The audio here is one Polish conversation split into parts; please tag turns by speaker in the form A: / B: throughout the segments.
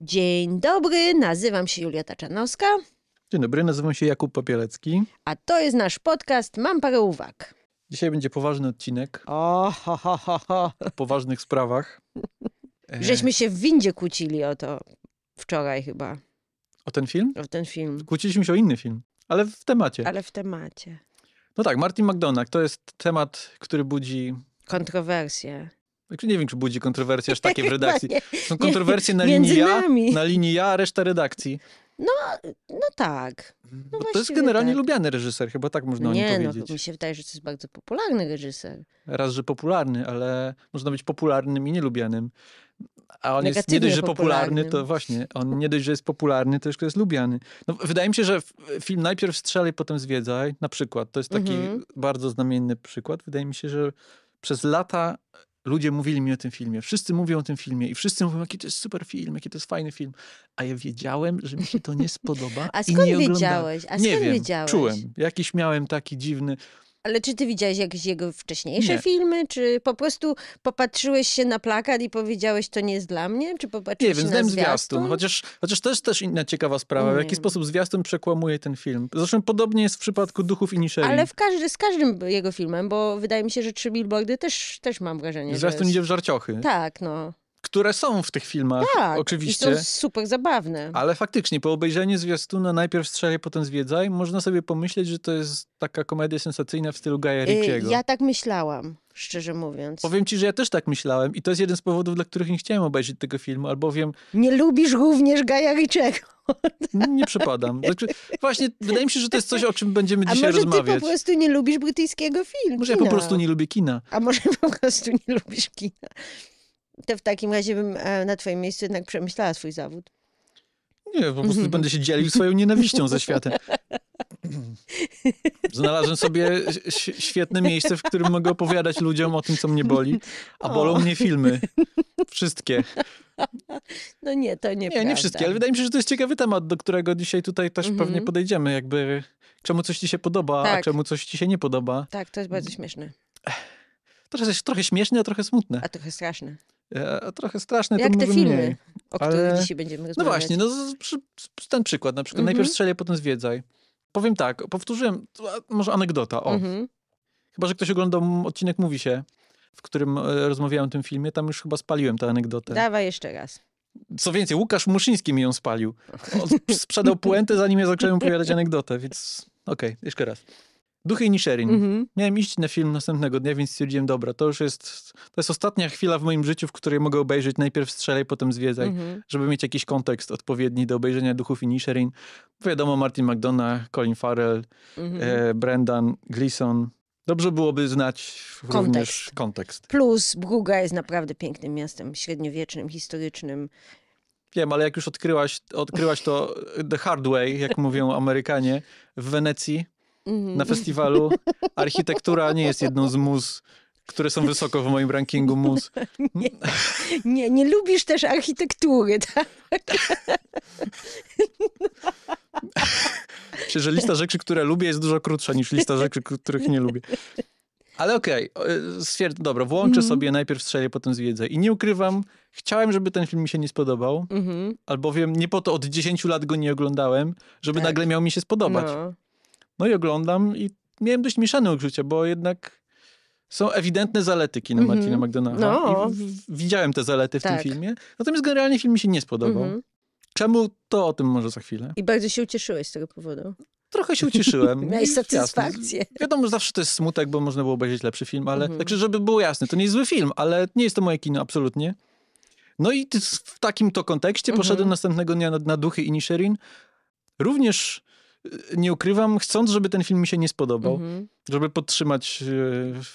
A: Dzień dobry, nazywam się Julia Taczanowska.
B: Dzień dobry, nazywam się Jakub Papielecki.
A: A to jest nasz podcast Mam parę uwag.
B: Dzisiaj będzie poważny odcinek. O, ho, ho, ho, ho. O poważnych sprawach. Żeśmy
A: się w windzie kłócili o to wczoraj chyba. O ten film? O ten film.
B: Kłóciliśmy się o inny film, ale w temacie. Ale w
A: temacie.
B: No tak, Martin McDonagh to jest temat, który budzi...
A: Kontrowersje.
B: Także znaczy, nie wiem, czy budzi kontrowersje aż takie w redakcji. Są kontrowersje na linii ja, na linii ja, a reszta redakcji.
A: No, no tak. No to jest generalnie tak.
B: lubiany reżyser, chyba tak można nie, o nim no, powiedzieć. No, mi
A: się wydaje, że to jest bardzo popularny reżyser.
B: Raz, że popularny, ale można być popularnym i nielubianym. A on jest nie dość, że popularnym. popularny, to właśnie, on nie dość, że jest popularny, to jeszcze jest lubiany. No, wydaje mi się, że film najpierw strzelaj, potem zwiedzaj, na przykład. To jest taki mhm. bardzo znamienny przykład. Wydaje mi się, że przez lata Ludzie mówili mi o tym filmie, wszyscy mówią o tym filmie i wszyscy mówią, jaki to jest super film, jaki to jest fajny film. A ja wiedziałem, że mi się to nie spodoba. A skąd i nie wiedziałeś? A skąd nie wiem, wiedziałeś? Czułem. Jakiś miałem taki dziwny.
A: Ale czy ty widziałeś jakieś jego wcześniejsze nie. filmy? Czy po prostu popatrzyłeś się na plakat i powiedziałeś, to nie jest dla mnie? Czy popatrzyłeś nie, się na zwiastun?
B: Chociaż, chociaż to jest też inna ciekawa sprawa, w jaki sposób zwiastun przekłamuje ten film. Zresztą podobnie jest w przypadku Duchów i Niszeli. Ale w
A: każdy, z każdym jego filmem, bo wydaje mi się, że Trzy Billboardy też, też mam wrażenie, Zwiastun że jest... idzie w żarciochy. Tak, no
B: które są w tych filmach, tak, oczywiście. I są
A: super zabawne.
B: Ale faktycznie, po obejrzeniu zwiastuna najpierw strzelaj, potem zwiedzaj, można sobie pomyśleć, że to jest taka komedia sensacyjna w stylu Gaja y, Ricciego. Ja
A: tak myślałam, szczerze mówiąc. Powiem
B: ci, że ja też tak myślałem i to jest jeden z powodów, dla których nie chciałem obejrzeć tego filmu, albowiem...
A: Nie lubisz również Gaja Ricciego. Nie przypadam. Znaczy,
B: właśnie wydaje mi się, że to jest coś, o czym będziemy dzisiaj rozmawiać. A może ty po
A: prostu nie lubisz brytyjskiego filmu? Może ja po prostu nie lubię kina. A może po prostu nie lubisz kina to w takim razie bym e, na twoim miejscu jednak przemyślała swój zawód.
B: Nie, po prostu mm -hmm. będę się dzielił swoją nienawiścią ze światem. Znalazłem sobie świetne miejsce, w którym mogę opowiadać ludziom o tym, co mnie boli, a bolą o. mnie filmy. Wszystkie.
A: No nie, to nie. Nie, nie wszystkie, ale wydaje
B: mi się, że to jest ciekawy temat, do którego dzisiaj tutaj też mm -hmm. pewnie podejdziemy. Jakby czemu coś ci się podoba, tak. a czemu coś ci się nie podoba.
A: Tak, to jest bardzo śmieszne. To jest trochę śmieszne, a trochę smutne. A trochę straszne. E, trochę straszny Jak to te filmy, mniej. o których dzisiaj będziemy no rozmawiać. No właśnie, no,
B: ten przykład na przykład. Mhm. Najpierw strzelaj, potem zwiedzaj. Powiem tak, powtórzyłem, może anegdota, o. Mhm. Chyba, że ktoś oglądał odcinek Mówi się, w którym e, rozmawiałem o tym filmie, tam już chyba spaliłem tę anegdotę.
A: Dawaj jeszcze raz.
B: Co więcej, Łukasz Muszyński mi ją spalił. On sprzedał puentę, zanim ja zacząłem opowiadać anegdotę, więc okej, okay, jeszcze raz. Duchy i Nisherin. Mhm. Miałem iść na film następnego dnia, więc stwierdziłem, dobra, to już jest, to jest ostatnia chwila w moim życiu, w której mogę obejrzeć najpierw Strzelaj, potem Zwiedzaj, mhm. żeby mieć jakiś kontekst odpowiedni do obejrzenia Duchów i Nisherin. Wiadomo, Martin McDonough, Colin Farrell, mhm. e, Brendan Gleeson. Dobrze byłoby znać kontekst. również kontekst.
A: Plus Bruga jest naprawdę pięknym miastem, średniowiecznym, historycznym. Wiem,
B: ale jak już odkryłaś, odkryłaś to the hard way, jak mówią Amerykanie, w Wenecji,
A: Mhm. na festiwalu.
B: Architektura nie jest jedną z mus które są wysoko w moim rankingu mus. Nie,
A: nie, nie lubisz też architektury, tak?
B: Myślę, że lista rzeczy, które lubię jest dużo krótsza niż lista rzeczy, których nie lubię. Ale okej, okay, stwierd... dobra, włączę mm. sobie, najpierw strzelę, potem zwiedzę. I nie ukrywam, chciałem, żeby ten film mi się nie spodobał, mm -hmm. albowiem nie po to od 10 lat go nie oglądałem, żeby tak. nagle miał mi się spodobać. No. No i oglądam i miałem dość mieszane uczucia, bo jednak są ewidentne zalety kina mm -hmm. Martina McDonagha. No. I w, w, widziałem te zalety w tak. tym filmie. Natomiast generalnie film mi się nie spodobał. Mm -hmm. Czemu? To o tym może za chwilę.
A: I bardzo się ucieszyłeś z tego powodu. Trochę się ucieszyłem. Miałeś satysfakcję. Jasne.
B: Wiadomo, zawsze to jest smutek, bo można było obejrzeć lepszy film, ale mm -hmm. także żeby było jasne, to nie jest zły film, ale nie jest to moje kino, absolutnie. No i w takim to kontekście mhm. poszedłem następnego dnia na, na Duchy i Nisherin. Również nie ukrywam, chcąc, żeby ten film mi się nie spodobał, mhm. żeby podtrzymać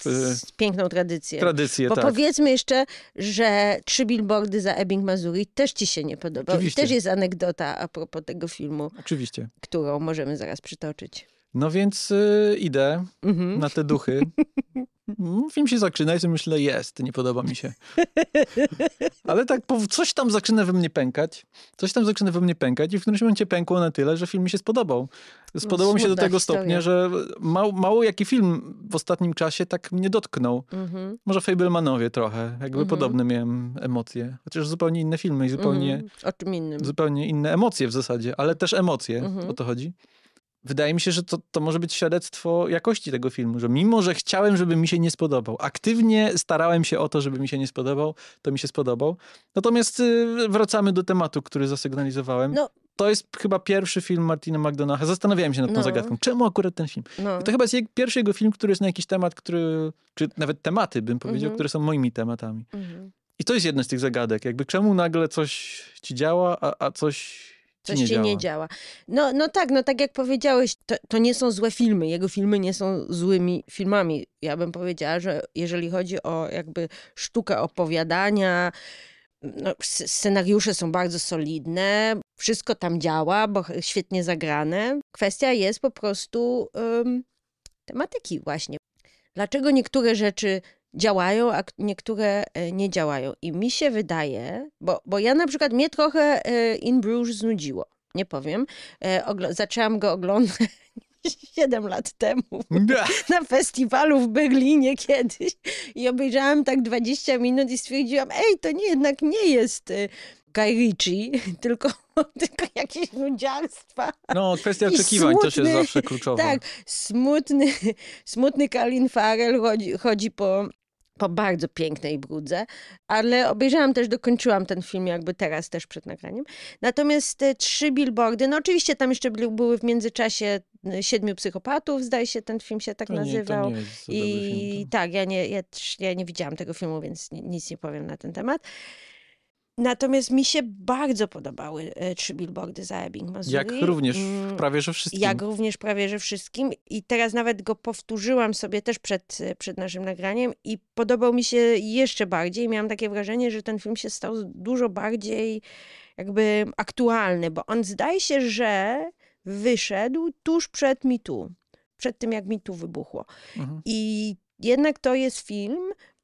B: e, e
A: piękną tradycję. Tradycję, Bo tak. powiedzmy jeszcze, że trzy billboardy za Ebbing, Mazuri też ci się nie podobały. I też jest anegdota a propos tego filmu. Oczywiście. Którą możemy zaraz przytoczyć.
B: No więc y, idę mhm. na te duchy. Mm, film się zaczyna i sobie myślę, jest, nie podoba mi się. Ale tak coś tam zaczyna we mnie pękać. Coś tam zaczyna we mnie pękać i w którymś momencie pękło na tyle, że film mi się spodobał. Spodobał no, mi się do tego stopnia, że mało, mało jaki film w ostatnim czasie tak mnie dotknął. Mhm. Może Fablemanowie trochę. Jakby mhm. podobne miałem emocje. Chociaż zupełnie inne filmy i zupełnie... Mhm.
A: O czym innym.
B: Zupełnie inne emocje w zasadzie, ale też emocje. Mhm. O to chodzi wydaje mi się, że to, to może być świadectwo jakości tego filmu, że mimo, że chciałem, żeby mi się nie spodobał, aktywnie starałem się o to, żeby mi się nie spodobał, to mi się spodobał. Natomiast y, wracamy do tematu, który zasygnalizowałem. No. To jest chyba pierwszy film Martina McDonaha. Zastanawiałem się nad tą no. zagadką. Czemu akurat ten film? No. To chyba jest pierwszy jego film, który jest na jakiś temat, który, czy nawet tematy bym powiedział, mhm. które są moimi tematami. Mhm. I to jest jedna z tych zagadek. Jakby czemu nagle coś ci działa, a, a coś
A: Coś się nie działa. No, no tak, no tak jak powiedziałeś, to, to nie są złe filmy. Jego filmy nie są złymi filmami. Ja bym powiedziała, że jeżeli chodzi o jakby sztukę opowiadania, no, scenariusze są bardzo solidne, wszystko tam działa, bo świetnie zagrane. Kwestia jest po prostu um, tematyki właśnie. Dlaczego niektóre rzeczy działają, a niektóre e, nie działają. I mi się wydaje, bo, bo ja na przykład mnie trochę e, In Bruges znudziło, nie powiem. E, ogl- zaczęłam go oglądać 7 lat temu na festiwalu w Berlinie kiedyś i obejrzałam tak 20 minut i stwierdziłam, ej, to nie, jednak nie jest y, Guy Ritchie, tylko, tylko jakieś nudziarstwa.
B: No, kwestia oczekiwań smutny, się zawsze kluczowa. Tak,
A: smutny, smutny Kalin Farrell chodzi, chodzi po po bardzo pięknej brudze, ale obejrzałam też, dokończyłam ten film jakby teraz też przed nagraniem. Natomiast te trzy billboardy, no oczywiście tam jeszcze były w międzyczasie e, Siedmiu Psychopatów, zdaje się, ten film się tak to nazywał. Nie, I film, tak, ja nie, ja, ja nie widziałam tego filmu, więc nic nie powiem na ten temat. Natomiast mi się bardzo podobały e, trzy billboardy za Ebbing, Missouri. Jak również mm, prawie że wszystkim. Jak również prawie że wszystkim. I teraz nawet go powtórzyłam sobie też przed, e, przed naszym nagraniem i podobał mi się jeszcze bardziej. Miałam takie wrażenie, że ten film się stał dużo bardziej jakby aktualny, bo on zdaje się, że wyszedł tuż przed MeToo. przed tym jak MeToo wybuchło. Mhm. I jednak to jest film,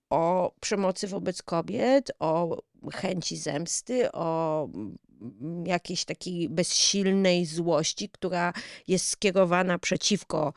A: o przemocy wobec kobiet, o chęci zemsty, o mm, jakiejś takiej bezsilnej złości, która jest skierowana przeciwko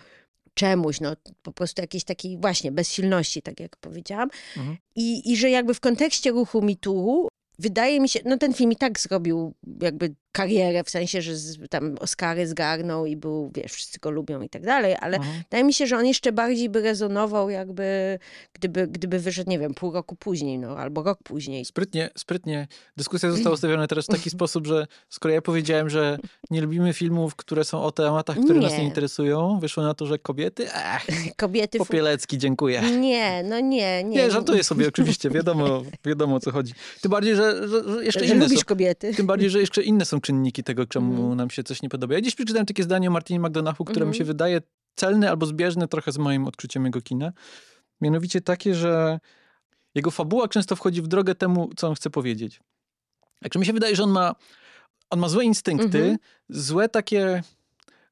A: czemuś, no po prostu jakiejś takiej właśnie bezsilności, tak jak powiedziałam. Mhm. I, I że jakby w kontekście ruchu mitu wydaje mi się, no ten film i tak zrobił jakby karierę, w sensie, że z, tam Oscary zgarnął i był, wiesz, wszyscy go lubią i tak dalej, ale Aha. Mhm. wydaje mi się, że on jeszcze bardziej by rezonował jakby, gdyby, gdyby wyszedł, nie wiem, pół roku później, no, albo rok później. Sprytnie, sprytnie. Dyskusja została ustawiona teraz w taki sposób, że
B: skoro ja powiedziałem, że nie lubimy filmów, które są o tematach, które nie. nas nie interesują, wyszło na to, że kobiety, Ech, kobiety Popielecki, dziękuję.
A: Nie, no nie, nie. Nie, żartuję sobie
B: oczywiście, wiadomo, wiadomo o co chodzi. Tym bardziej, że,
A: że, że jeszcze że inne lubisz są, kobiety.
B: Tym bardziej, że jeszcze inne są czynniki tego, czemu mm. nam się coś nie podoba. Ja dziś przeczytałem takie zdanie o Martinie McDonachu, które mm. mi się mhm. wydaje celne albo zbieżne trochę z moim odczuciem jego kina. Mianowicie takie, że jego fabuła często wchodzi w drogę temu, co on chce powiedzieć. Także mi się wydaje, że on ma, on ma złe instynkty, mm -hmm. złe takie...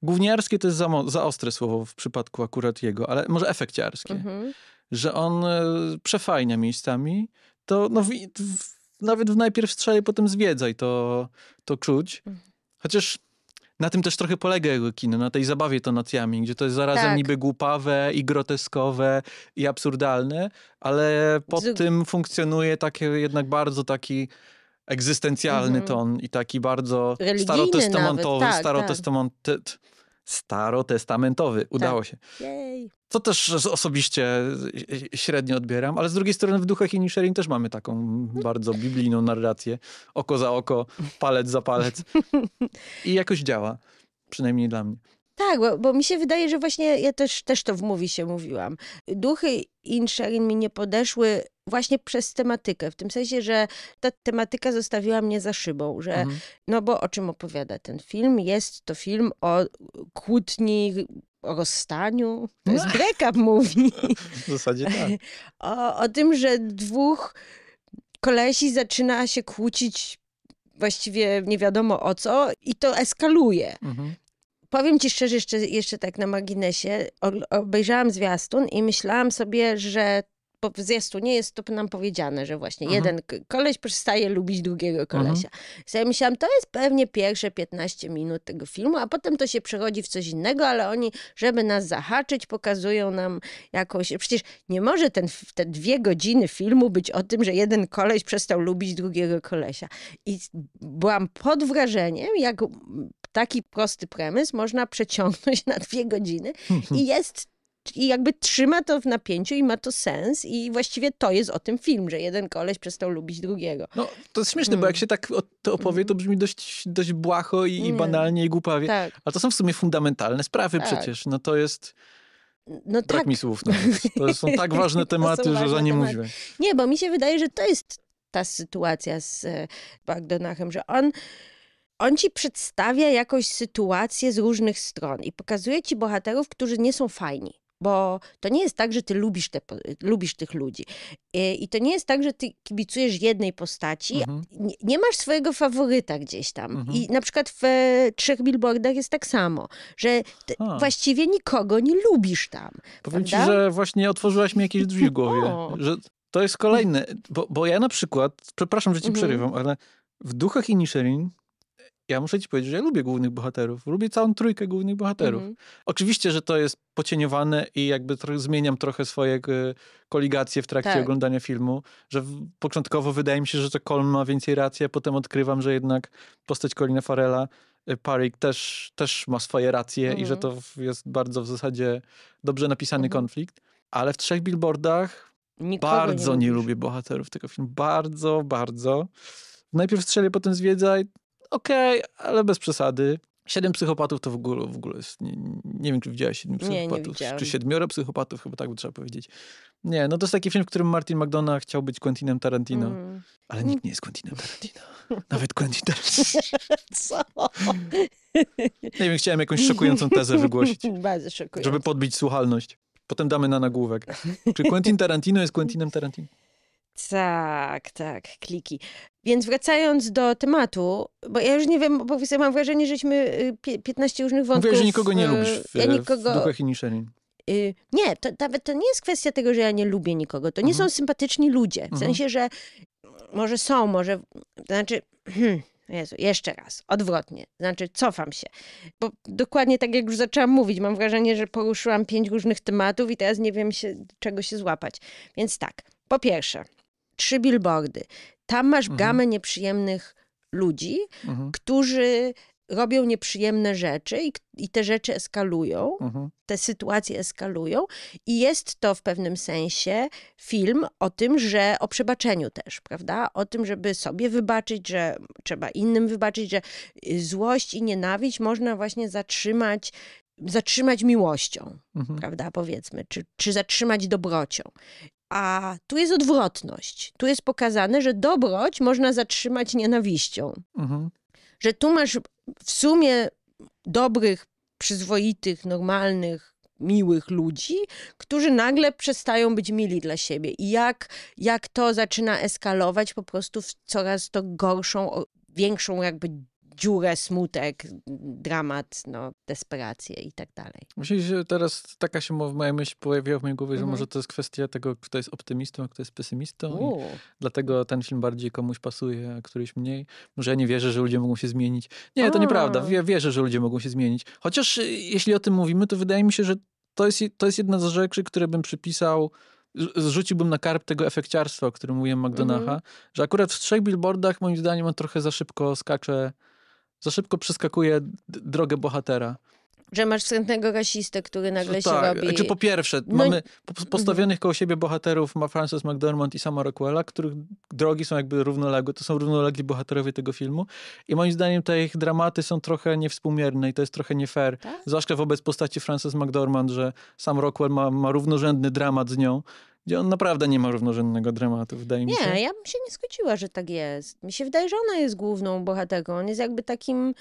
B: Gówniarskie to jest za, za ostre słowo w przypadku akurat jego, ale może efekciarskie. -hmm. Że on e, przefajnia miejscami, to no, w, w nawet najpierw strzelaj, potem zwiedzaj, to, to czuć. Mhm. Chociaż na tym też trochę polega jego kino, na tej zabawie to gdzie to jest zarazem tak. niby głupawe i groteskowe i absurdalne, ale pod tym funkcjonuje taki jednak bardzo taki egzystencjalny mm -hmm. ton i taki bardzo starotestamentowy, nawet, tak, tak starotestamentowy. Udało tak. się. Co też osobiście średnio odbieram, ale z drugiej strony w duchach i też mamy taką bardzo biblijną narrację. Oko za oko, palec za palec. I jakoś działa. Przynajmniej dla mnie.
A: Tak, bo, bo mi się wydaje, że właśnie ja też, też to w mówi się mówiłam. Duchy Insherin mi nie podeszły właśnie przez tematykę, w tym sensie, że ta tematyka zostawiła mnie za szybą, że mhm. no bo o czym opowiada ten film? Jest to film o kłótni o rozstaniu. To jest break-up mówi.
B: W zasadzie tak.
A: O, o tym, że dwóch kolesi zaczyna się kłócić właściwie nie wiadomo o co i to eskaluje. Mhm powiem ci szczerze, jeszcze, jeszcze tak na marginesie, obejrzałam zwiastun i myślałam sobie, że w zjazdu nie jest to nam powiedziane, że właśnie Aha. jeden koleś przestaje lubić drugiego kolesia. Aha. ja myślałam, to jest pewnie pierwsze 15 minut tego filmu, a potem to się przechodzi w coś innego, ale oni, żeby nas zahaczyć, pokazują nam jakąś... Przecież nie może ten, te dwie godziny filmu być o tym, że jeden koleś przestał lubić drugiego kolesia. I byłam pod wrażeniem, jak taki prosty premysł można przeciągnąć na dwie godziny i jest i jakby trzyma to w napięciu i ma to sens i właściwie to jest o tym film, że jeden koleś przestał lubić drugiego. No,
B: to jest śmieszne, mm. bo jak mm. się tak o to opowie, to brzmi dość, dość błaho i, i mm. banalnie i głupawie. Tak. Ale to są w sumie fundamentalne sprawy tak. przecież. No to
A: jest... No Brak tak. mi słów. No.
B: To są tak ważne tematy, że za nie mówimy.
A: Nie, bo mi się wydaje, że to jest ta sytuacja z e, Bagdonachem, że on on ci przedstawia jakąś sytuację z różnych stron i pokazuje ci bohaterów, którzy nie są fajni bo to nie jest tak, że ty lubisz, te, lubisz tych ludzi. I, e, I to nie jest tak, że ty kibicujesz jednej postaci. Mhm. Nie, nie, masz swojego faworyta gdzieś tam. Mhm. I na przykład w e, trzech billboardach jest tak samo, że właściwie nikogo nie lubisz tam. Powiem prawda? ci, że
B: właśnie otworzyłaś mi jakieś drzwi w głowie. Że to jest kolejne, bo, bo ja na przykład, przepraszam, że ci mhm. przerywam, ale w Duchach i Nisherin ja muszę ci powiedzieć, że ja lubię głównych bohaterów. Lubię całą trójkę głównych bohaterów. Mhm. Oczywiście, że to jest pocieniowane i jakby trochę, zmieniam trochę swoje e, koligacje w trakcie tak. oglądania filmu, że początkowo wydaje mi się, że to Colm ma więcej racji, a potem odkrywam, że jednak postać Colina Farella, e, Parik też, też ma swoje racje i że mhm. to jest bardzo w zasadzie dobrze napisany mhm. konflikt. Ale w trzech billboardach Nikogo bardzo nie, nie lubię bohaterów tego filmu. Bardzo, bardzo najpierw strzelę, potem zwiedza okej, okay, ale bez przesady. Siedem psychopatów to w ogóle, w ogóle jest, nie, nie, wiem, czy widziałeś siedmiu psychopatów, nie, nie czy siedmioro psychopatów, chyba tak by trzeba powiedzieć. Nie, no to jest taki film, w którym Martin McDonough chciał być Quentinem Tarantino, mm. ale nikt nie jest Quentinem Tarantino. Nawet Quentin Tarantino. Co? Nie wiem, chciałem jakąś szokującą tezę wygłosić.
A: Bardzo szokującą.
B: Żeby podbić słuchalność. Potem damy na nagłówek. Czy Quentin Tarantino jest Quentinem Tarantino?
A: Tak, tak, kliki. Więc wracając do tematu, bo ja już nie wiem, bo mam wrażenie, żeśmy 15 y, różnych wątków... Mówię, że nikogo nie lubisz w, ja nikogo... w duchach i niszelin. Y, nie, to, nawet to nie jest kwestia tego, że ja nie lubię nikogo. To nie mhm. są sympatyczni ludzie. W mhm. sensie, że może są, może... znaczy... Hmm, Jezu, jeszcze raz, odwrotnie, znaczy cofam się. Bo dokładnie tak jak już zaczęłam mówić, mam wrażenie, że poruszyłam pięć różnych tematów i teraz nie wiem się, czego się złapać. Więc tak, po pierwsze, trzy billboardy. Tam masz mhm. gamę nieprzyjemnych ludzi, mhm. którzy robią nieprzyjemne rzeczy i, i te rzeczy eskalują, mhm. te sytuacje eskalują i jest to w pewnym sensie film o tym, że o przebaczeniu też, prawda? O tym, żeby sobie wybaczyć, że trzeba innym wybaczyć, że y, złość i nienawiść można właśnie zatrzymać zatrzymać miłością, mhm. prawda, powiedzmy, czy, czy zatrzymać dobrocią. A tu jest odwrotność. Tu jest pokazane, że dobroć można zatrzymać nienawiścią. Mhm. Że tu masz w sumie dobrych, przyzwoitych, normalnych, miłych ludzi, którzy nagle przestają być mili dla siebie. I jak, jak to zaczyna eskalować po prostu w coraz to gorszą, większą jakby dziurę, smutek, dramat, no, desperację i tak dalej.
B: Myślę, że teraz taka się moja myśl pojawiła w mojej głowie, mm -hmm. że mhm. może to jest kwestia tego, kto jest optymistą, a kto jest pesymistą. Dlatego ten film bardziej komuś pasuje, a któryś mniej. Może ja nie wierzę, że ludzie mogą się zmienić. Nie, to nieprawda. Wierzę, że ludzie mogą się zmienić. Chociaż y, jeśli o tym mówimy, to wydaje mi się, że to jest, to jest jedna z rzeczy, które bym przypisał zrzuciłbym na karp tego efekciarstwa, o którym mówiłem McDonaha, mm -hmm. że akurat w trzech billboardach moim zdaniem on trochę za szybko skacze za szybko przeskakuje drogę bohatera.
A: Że masz wstrętnego rasistę, który nagle tak, się robi... Czy znaczy po pierwsze, no... mamy
B: postawionych mhm. koło siebie bohaterów ma Frances McDormand i Sama Rockwella, których drogi są jakby równoległe. To są równolegli bohaterowie tego filmu. I moim zdaniem te ich dramaty są trochę niewspółmierne i to jest trochę nie fair. Tak? Zwłaszcza wobec postaci Frances McDormand, że sam Rockwell ma, ma równorzędny dramat z nią gdzie on naprawdę nie ma równorzędnego dramatu, wydaje mi się. Nie, ja
A: bym się nie zgodziła, że tak jest. Mi się wydaje, że ona jest główną bohaterką. On jest jakby takim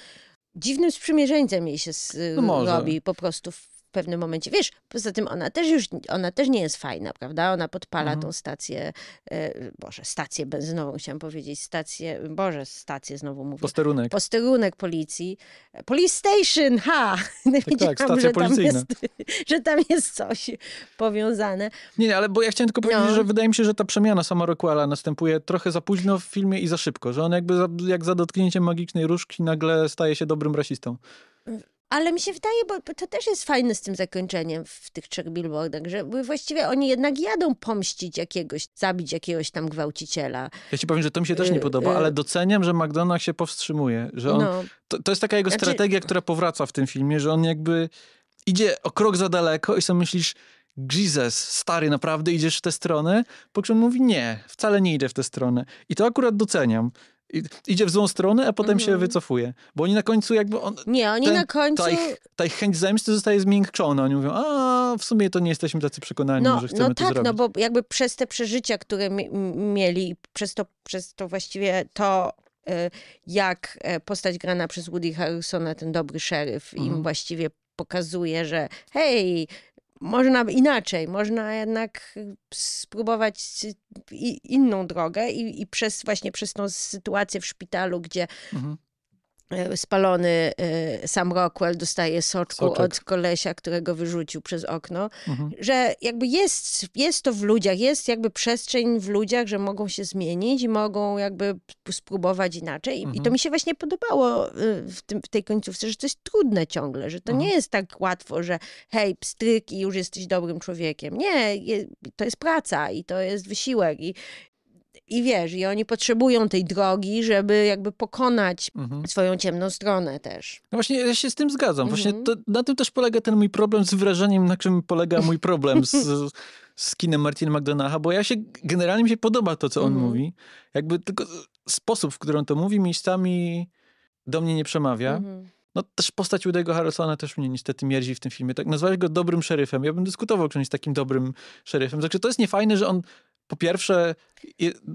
A: dziwnym sprzymierzeńcem jej się z, no robi po prostu w pewnym momencie, wiesz, poza tym ona też już, ona też nie jest fajna, prawda? Ona podpala mhm. tą stację, e, boże, stację benzynową chciałam powiedzieć, stację, boże, stację znowu mówię. Posterunek. Posterunek policji. Police station, ha! Tak, tak, stacja że policyjna. Tam jest, że tam jest coś powiązane.
B: Nie, nie, ale bo ja chciałem tylko powiedzieć, no. że wydaje mi się, że ta przemiana sama Rockwella następuje trochę za późno w filmie i za szybko, że on jakby za, jak za dotknięciem magicznej różki nagle staje się dobrym rasistą.
A: Mm, ale mi się wydaje, bo to też jest fajne z tym zakończeniem w tych trzech billboardach, że właściwie oni jednak jadą pomścić jakiegoś, zabić jakiegoś tam gwałciciela.
B: Ja ci powiem, że to mi się też nie y, podoba, y. ale doceniam, że McDonagh się powstrzymuje. Że on, no. to, to jest taka jego znaczy... strategia, która powraca w tym filmie, że on jakby idzie o krok za daleko i sobie myślisz, Jesus, stary, naprawdę idziesz w tę stronę? Po czym mówi, nie, wcale nie idę w tę stronę. I to akurat doceniam, idzie w złą stronę, a potem się mhm. wycofuje. Bo oni na końcu jakby... On, nie, oni ten, na końcu... Ta ich, ta ich chęć zemsty zostaje zmiękczona. Oni mówią, a w sumie to nie jesteśmy tacy przekonani, no, że chcemy no tak, to zrobić. No tak,
A: no bo jakby przez te przeżycia, które mieli, przez to, przez to właściwie to y, jak e, postać grana przez Woody Harrelsona, ten dobry szeryf, im mhm. właściwie pokazuje, że hej, można inaczej, można jednak y, spróbować inną drogę i, i przez właśnie przez tą sytuację w szpitalu, gdzie mhm. E, spalony e, sam Rockwell dostaje soczku Soczek. od kolesia, którego wyrzucił przez okno, mhm. że jakby jest, jest to w ludziach, jest jakby przestrzeń w ludziach, że mogą się zmienić i mogą jakby spróbować inaczej. Mhm. I to mi się właśnie podobało e, w, tym, w tej końcówce, że to jest trudne ciągle, że to mhm. nie jest tak łatwo, że hej, pstryk i już jesteś dobrym człowiekiem. Nie, je, to jest praca i to jest wysiłek i, i wiesz, i oni potrzebują tej drogi, żeby jakby pokonać mhm. swoją ciemną stronę też.
B: No właśnie, ja się z tym zgadzam. Właśnie mhm. to, na tym też polega ten mój problem z wrażeniem, na czym polega mój problem z, z kinem Martina McDonaha, bo ja się, generalnie mi się podoba to, co on mhm. mówi. Jakby tylko sposób, w którym to mówi, miejscami do mnie nie przemawia. Mhm. No też postać Udego Harrelsona też mnie niestety mierzi w tym filmie. Tak nazwałeś go dobrym szeryfem. Ja bym dyskutował, czy on jest takim dobrym szeryfem. Także znaczy, to jest niefajne, że on po pierwsze,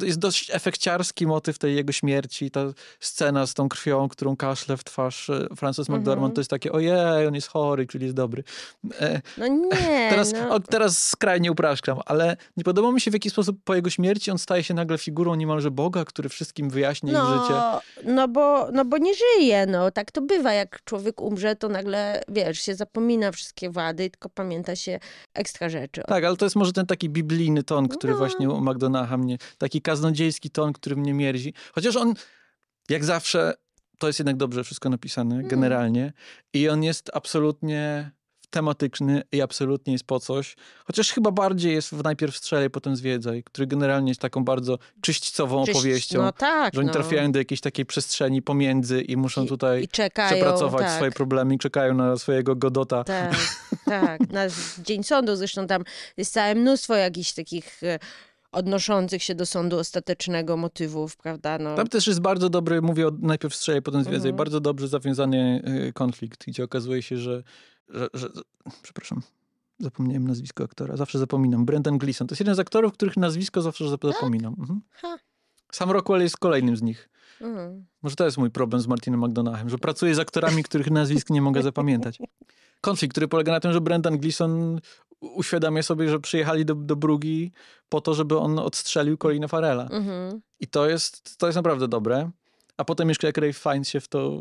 B: jest dość efekciarski motyw tej jego śmierci. Ta scena z tą krwią, którą kaszle w twarz e, Francis mhm. McDormand, mm -hmm. to jest takie, ojej, on jest chory, czyli jest dobry. E,
A: no nie. Teraz, no. O,
B: teraz skrajnie upraszczam, ale nie podoba mi się, w jaki sposób po jego śmierci on staje się nagle figurą niemalże Boga, który wszystkim wyjaśnia no, ich życie.
A: No bo, no bo nie żyje, no. Tak to bywa, jak człowiek umrze, to nagle, wiesz, się zapomina wszystkie wady, tylko pamięta się ekstra rzeczy. Tak,
B: ale to jest może ten taki biblijny ton, który no. właśnie ostatnio u McDonaha mnie, taki kaznodziejski ton, który mnie mierzi. Chociaż on, jak zawsze, to jest jednak dobrze wszystko napisane mm. generalnie i on jest absolutnie tematyczny i absolutnie jest po coś. Chociaż chyba bardziej jest w najpierw strzelej, potem zwiedzaj, który generalnie jest taką bardzo czyśćcową Czyść, opowieścią. No tak, że oni no. trafiają do jakiejś takiej przestrzeni pomiędzy i muszą tutaj I, czekają, przepracować tak. swoje problemy i czekają na swojego Godota. Tak,
A: tak. Na Dzień Sądu zresztą tam jest całe mnóstwo jakichś takich e, odnoszących się do sądu ostatecznego motywów, prawda? No. Tam
B: też jest bardzo dobry, mówię o, najpierw strzelaj, potem zwiedzaj, mhm. bardzo dobrze zawiązany y, konflikt, gdzie okazuje się, że, że, że przepraszam, zapomniałem nazwisko aktora, zawsze zapominam, Brendan Gleeson. To jest jeden z aktorów, których nazwisko zawsze tak? zapominam. Mhm. Sam Rockwell jest kolejnym z nich. Mhm. Może to jest mój problem z Martinem McDonaghem, że pracuję z aktorami, których nazwisk nie mogę zapamiętać. konflikt, który polega na tym, że Brendan Gleeson uświadamia sobie, że przyjechali do, do Brugi po to, żeby on odstrzelił Colina Farela. Mhm. I to jest, to jest naprawdę dobre. A potem jeszcze jak Ray Fiennes się w to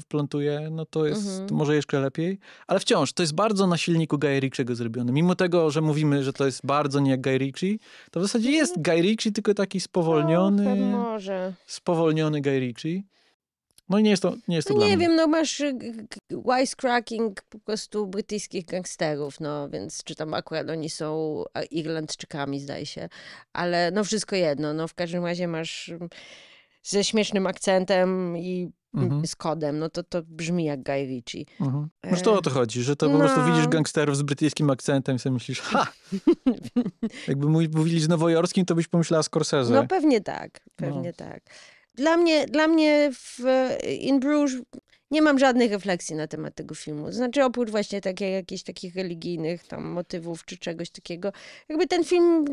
B: wplątuje, no to jest mhm. to może jeszcze lepiej. Ale wciąż, to jest bardzo na silniku Guy Ritchiego zrobione. Mimo tego, że mówimy, że to jest bardzo nie jak Guy Ritchie, to w zasadzie jest mhm. Guy Ritchie, tylko taki no, spowolniony. No, może. Spowolniony Guy Ritchie. No i nie jest to, nie jest to no dla nie mnie. wiem,
A: no masz y, wisecracking po prostu brytyjskich gangsterów, no więc czy tam akurat oni są Irlandczykami, zdaje się, ale no wszystko jedno, no w każdym razie masz mm, ze śmiesznym akcentem i mm, mhm. z kodem, no to, to brzmi jak Guy Ritchie.
B: Mhm. Może to o to chodzi, że to po prostu no. widzisz gangsterów z brytyjskim akcentem i sobie myślisz, ha! Jakby mówili z nowojorskim, to byś pomyślała Scorsese. No pewnie
A: tak, no. pewnie no. tak. Dla mnie, dla mnie w e, In Bruges nie mam żadnych refleksji na temat tego filmu. Znaczy, oprócz właśnie takie, jakichś takich religijnych tam motywów czy czegoś takiego. Jakby ten film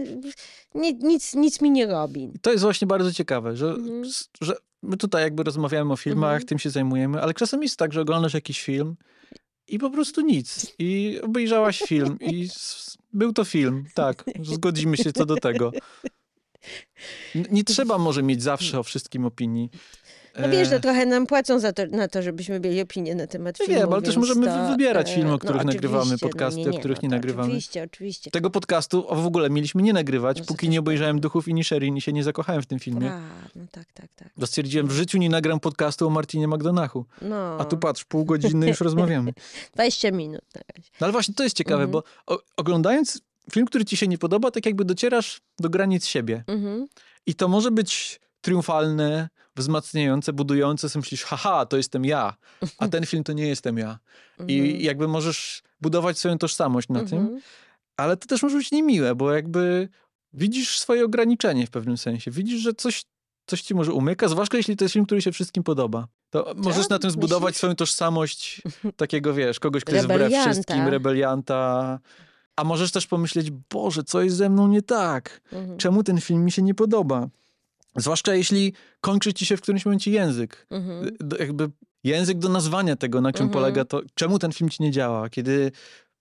A: nie, nic, nic mi nie robi.
B: To jest właśnie bardzo ciekawe, że, mhm. że my tutaj jakby rozmawiamy o filmach, mhm. tym się zajmujemy, ale czasem jest tak, że oglądasz jakiś film i po prostu nic. I obejrzałaś film i był to film, tak. Zgodzimy się co do tego. Nie trzeba może mieć zawsze o wszystkim opinii. No wiesz, to e.
A: trochę nam płacą za to, na to, żebyśmy mieli opinię na temat filmu. Nie, ale też możemy to, wybierać e, filmy, o no, których no, nagrywamy, podcasty, no nie, nie, o których nie
B: tak, nagrywamy. Oczywiście,
A: oczywiście. Tego
B: podcastu w ogóle mieliśmy nie nagrywać, no, póki nie obejrzałem Duchów i Nisherin i się nie zakochałem w tym filmie. Tak, no tak, tak, tak. Bo stwierdziłem, w życiu nie nagram podcastu o Martinie McDonachu. No. A tu patrz, pół godziny już rozmawiamy.
A: 20 minut na razie.
B: No ale właśnie to jest ciekawe, mm. bo oglądając film, który ci się nie podoba, tak jakby docierasz do granic siebie. Mhm. I to może być triumfalne, wzmacniające, budujące, sobie myślisz, haha, to jestem ja, a ten film to nie jestem ja. Mhm. I jakby możesz budować swoją tożsamość na mhm. tym, ale to też może być niemiłe, bo jakby widzisz swoje ograniczenie w pewnym sensie. Widzisz, że coś, coś ci może umyka, zwłaszcza jeśli to jest film, który się wszystkim podoba. To tak, możesz na tym zbudować Myślisz? swoją tożsamość takiego, wiesz, kogoś, kto jest wbrew wszystkim, rebelianta, a możesz też pomyśleć, Boże, co jest ze mną nie tak? Mhm. Czemu ten film mi się nie podoba? Zwłaszcza jeśli kończy ci się w którymś momencie język. Mhm. Y, jakby język do nazwania tego, na czym mhm. polega to, czemu ten film ci nie działa, kiedy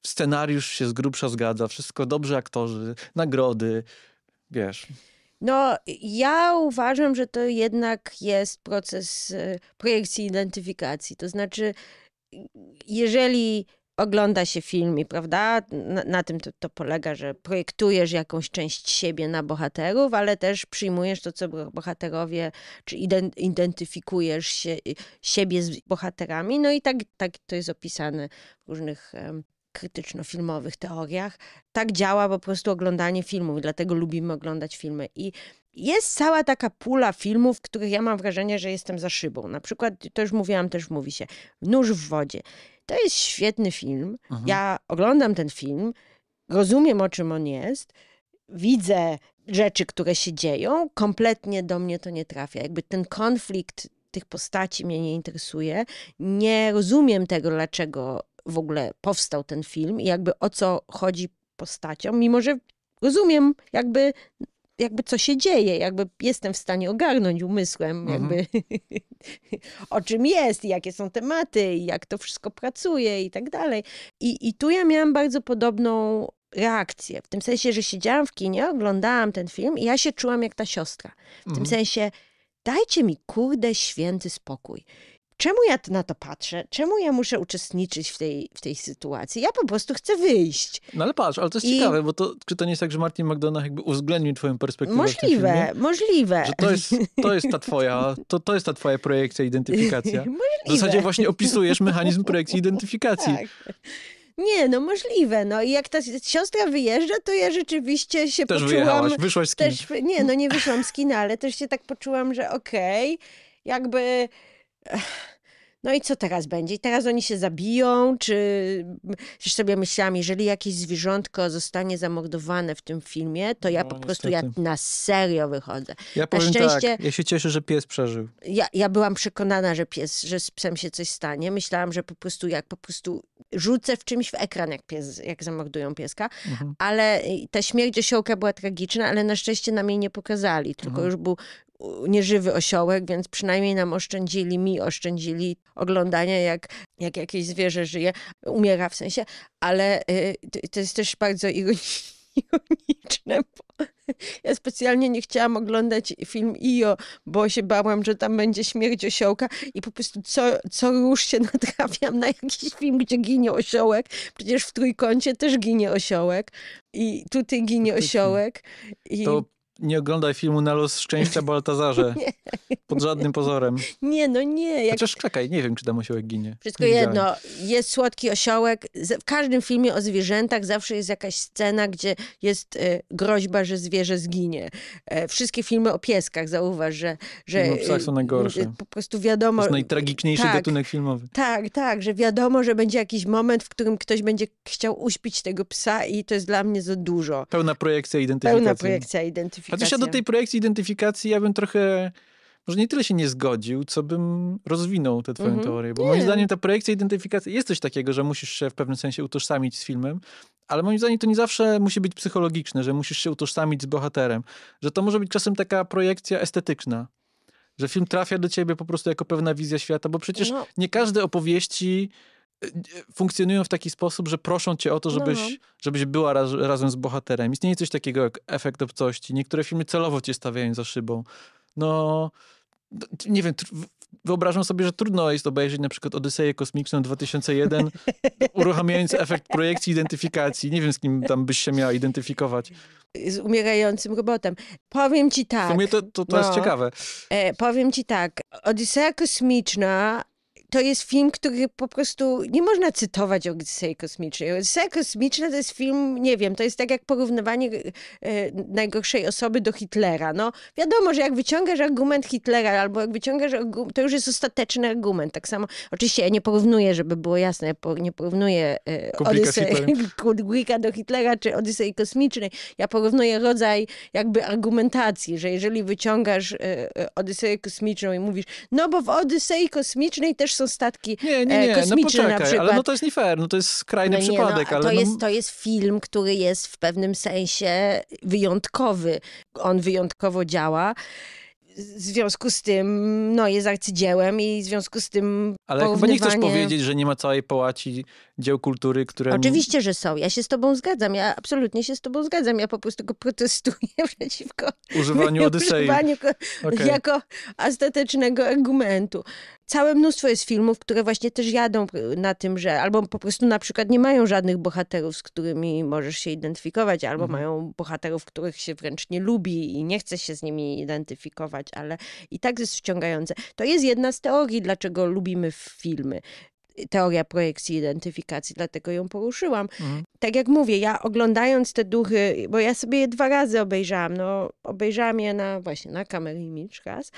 B: scenariusz się z grubsza zgadza, wszystko dobrze aktorzy, nagrody, wiesz.
A: No, ja uważam, że to jednak jest proces y, projekcji identyfikacji. To znaczy, y, jeżeli ogląda się filmy, prawda? Na, na tym to, to, polega, że projektujesz jakąś część siebie na bohaterów, ale też przyjmujesz to, co bohaterowie, czy identyfikujesz się, siebie z bohaterami. No i tak, tak to jest opisane w różnych um, krytyczno-filmowych teoriach. Tak działa po prostu oglądanie filmów, dlatego lubimy oglądać filmy. I jest cała taka pula filmów, w których ja mam wrażenie, że jestem za szybą. Na przykład, to już mówiłam, też mówi się, Nóż w wodzie. To jest świetny film. Mhm. Ja oglądam ten film, rozumiem o czym on jest, widzę rzeczy, które się dzieją, kompletnie do mnie to nie trafia. Jakby ten konflikt tych postaci mnie nie interesuje. Nie rozumiem tego, dlaczego w ogóle powstał ten film i jakby o co chodzi postaciom, mimo że rozumiem jakby jakby co się dzieje, jakby jestem w stanie ogarnąć umysłem, mhm. jakby o czym jest, jakie są tematy, jak to wszystko pracuje i tak dalej. I, I tu ja miałam bardzo podobną reakcję, w tym sensie, że siedziałam w kinie, oglądałam ten film i ja się czułam jak ta siostra. W mhm. tym sensie, dajcie mi kurde święty spokój czemu ja na to patrzę? Czemu ja muszę uczestniczyć w tej, w tej sytuacji? Ja po prostu chcę wyjść.
B: No ale patrz, ale to jest I... ciekawe, bo to, czy to nie jest tak, że Martin McDonough jakby uwzględnił twoją perspektywę Możliwe,
A: możliwe. Że
B: to jest, to jest ta twoja, to, to jest ta twoja projekcja, identyfikacja. Możliwe. W zasadzie właśnie opisujesz mechanizm projekcji identyfikacji. Tak.
A: Nie, no możliwe. No i jak ta siostra wyjeżdża, to ja rzeczywiście się też poczułam... Też wyjechałaś, wyszłaś z kina. Też, nie, no nie wyszłam z kina, ale też się tak poczułam, że okej, okay, jakby... No i co teraz będzie? I teraz oni się zabiją, czy już sobie myślałam, jeżeli jakieś zwierzątko zostanie zamordowane w tym filmie, to ja no, po prostu ja na serio wychodzę. Ja na szczęście, tak, ja
B: się cieszę, że pies przeżył.
A: Ja, ja byłam przekonana, że pies, że z psem się coś stanie. Myślałam, że po prostu jak po prostu rzucę w czymś w ekran, jak, pies, jak zamordują pieska, mhm. ale e, ta śmierć osiołka była tragiczna, ale na szczęście nam jej nie pokazali, tylko mhm. już był nieżywy osiołek, więc przynajmniej nam oszczędzili, mi oszczędzili oglądania, jak, jak jakieś zwierzę żyje, umiera w sensie, ale y, to jest też bardzo ironiczne Ja specjalnie nie chciałam oglądać film IO, bo się bałam, że tam będzie śmierć osiołka i po prostu co, co rusz się natrafiam na jakiś film, gdzie ginie osiołek. Przecież w Trójkącie też ginie osiołek i tutaj ginie osiołek. I... To
B: nie oglądaj filmu na los szczęścia Baltazarze. Pod żadnym pozorem.
A: Nie, no nie. Jak... Chociaż
B: czekaj, nie wiem, czy tam osiołek ginie. Wszystko nie jedno.
A: Jest słodki osiołek. W każdym filmie o zwierzętach zawsze jest jakaś scena, gdzie jest e, groźba, że zwierzę zginie. E, wszystkie filmy o pieskach, zauważ, że... że no, psach e, są najgorsze. Po prostu wiadomo... To jest najtragiczniejszy tak, gatunek filmowy. Tak, tak, że wiadomo, że będzie jakiś moment, w którym ktoś będzie chciał uśpić tego psa i to jest dla mnie za dużo.
B: Pełna projekcja identyfikacji. Pełna projekcja identyfikacji Chociaż ja do tej projekcji identyfikacji ja bym trochę może nie tyle się nie zgodził, co bym rozwinął tę twoją mm teorię. Bo nie. moim zdaniem ta projekcja identyfikacji jest coś takiego, że musisz się w pewnym sensie utożsamić z filmem, ale moim zdaniem to nie zawsze musi być psychologiczne, że musisz się utożsamić z bohaterem. Że to może być czasem taka projekcja estetyczna. Że film trafia do ciebie po prostu jako pewna wizja świata, bo przecież no. nie każde opowieści funkcjonują w taki sposób, że proszą cię o to, no, żebyś, no. żebyś była raz, razem z bohaterem. Istnieje coś takiego jak efekt obcości. Niektóre filmy celowo cię stawiają za szybą. No, nie wiem, wyobrażam sobie, że trudno jest obejrzeć na przykład Odyseję Kosmiczną 2001, uruchamiając efekt projekcji identyfikacji. Nie wiem, z kim tam byś się miała identyfikować.
A: Z umierającym robotem. Powiem ci tak. W sumie tak. to, to, to no, jest ciekawe. E, powiem ci tak. Odyseja Kosmiczna to jest film, który po prostu nie można cytować o Kosmicznej. Odyseja Kosmiczna to jest film, nie wiem, to jest tak jak porównywanie e, najgorszej osoby do Hitlera. No wiadomo, że jak wyciągasz argument Hitlera albo jak wyciągasz to już jest ostateczny argument. Tak samo, oczywiście ja nie porównuję, żeby było jasne, ja por nie porównuję e, Kublika do Hitlera czy odyssey Kosmicznej. Ja porównuję rodzaj jakby argumentacji, że jeżeli wyciągasz e, e Odyseję Kosmiczną i mówisz, no bo w odyssey Kosmicznej też są statki nie, nie, e, nie. No kosmiczne no poczekaj, na przykład. Ale no to
B: jest nie fair, no to jest skrajny no nie, no, przypadek. No, ale to, no... jest,
A: to jest film, który jest w pewnym sensie wyjątkowy. On wyjątkowo działa w związku z tym no, jest arcydziełem i w związku z tym Ale porównywanie... chyba nie chcesz powiedzieć, że
B: nie ma całej połaci dzieł kultury, które... Oczywiście,
A: że są. Ja się z tobą zgadzam. Ja absolutnie się z tobą zgadzam. Ja po prostu go protestuję przeciwko używaniu Odysei używaniu okay. jako ostatecznego argumentu całe mnóstwo jest filmów, które właśnie też jadą na tym, że albo po prostu na przykład nie mają żadnych bohaterów, z którymi możesz się identyfikować, albo mhm. mają bohaterów, których się wręcz nie lubi i nie chce się z nimi identyfikować, ale i tak jest wciągające. To jest jedna z teorii, dlaczego lubimy filmy teoria projekcji identyfikacji, dlatego ją poruszyłam. Mhm. Tak jak mówię, ja oglądając te duchy, bo ja sobie je dwa razy obejrzałam, no obejrzałam je na właśnie na i Image raz,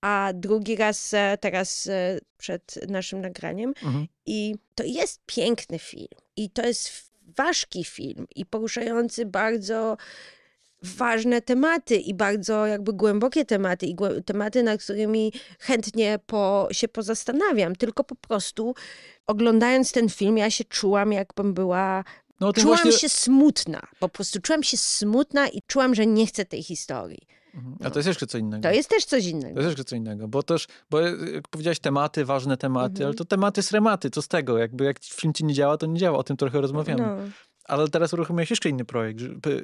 A: a drugi raz e, teraz e, przed naszym nagraniem. Mhm. I to jest piękny film. I to jest ważki film i poruszający bardzo ważne tematy i bardzo jakby głębokie tematy i głę tematy, nad którymi chętnie po, się pozastanawiam. Tylko po prostu oglądając ten film ja się czułam jakbym była... No, czułam właśnie... się smutna. Po prostu czułam się smutna i czułam, że nie chcę tej historii.
B: Mhm. A to jest jeszcze co innego. To
A: jest też coś innego. To
B: jest jeszcze co innego, bo też, bo e, jak powiedziałeś, tematy, ważne tematy, mhm. ale to tematy z rematy, co z tego? Jakby jak film ci nie działa, to nie działa, o tym trochę rozmawiamy. No. Ale teraz uruchomiłeś jeszcze inny projekt,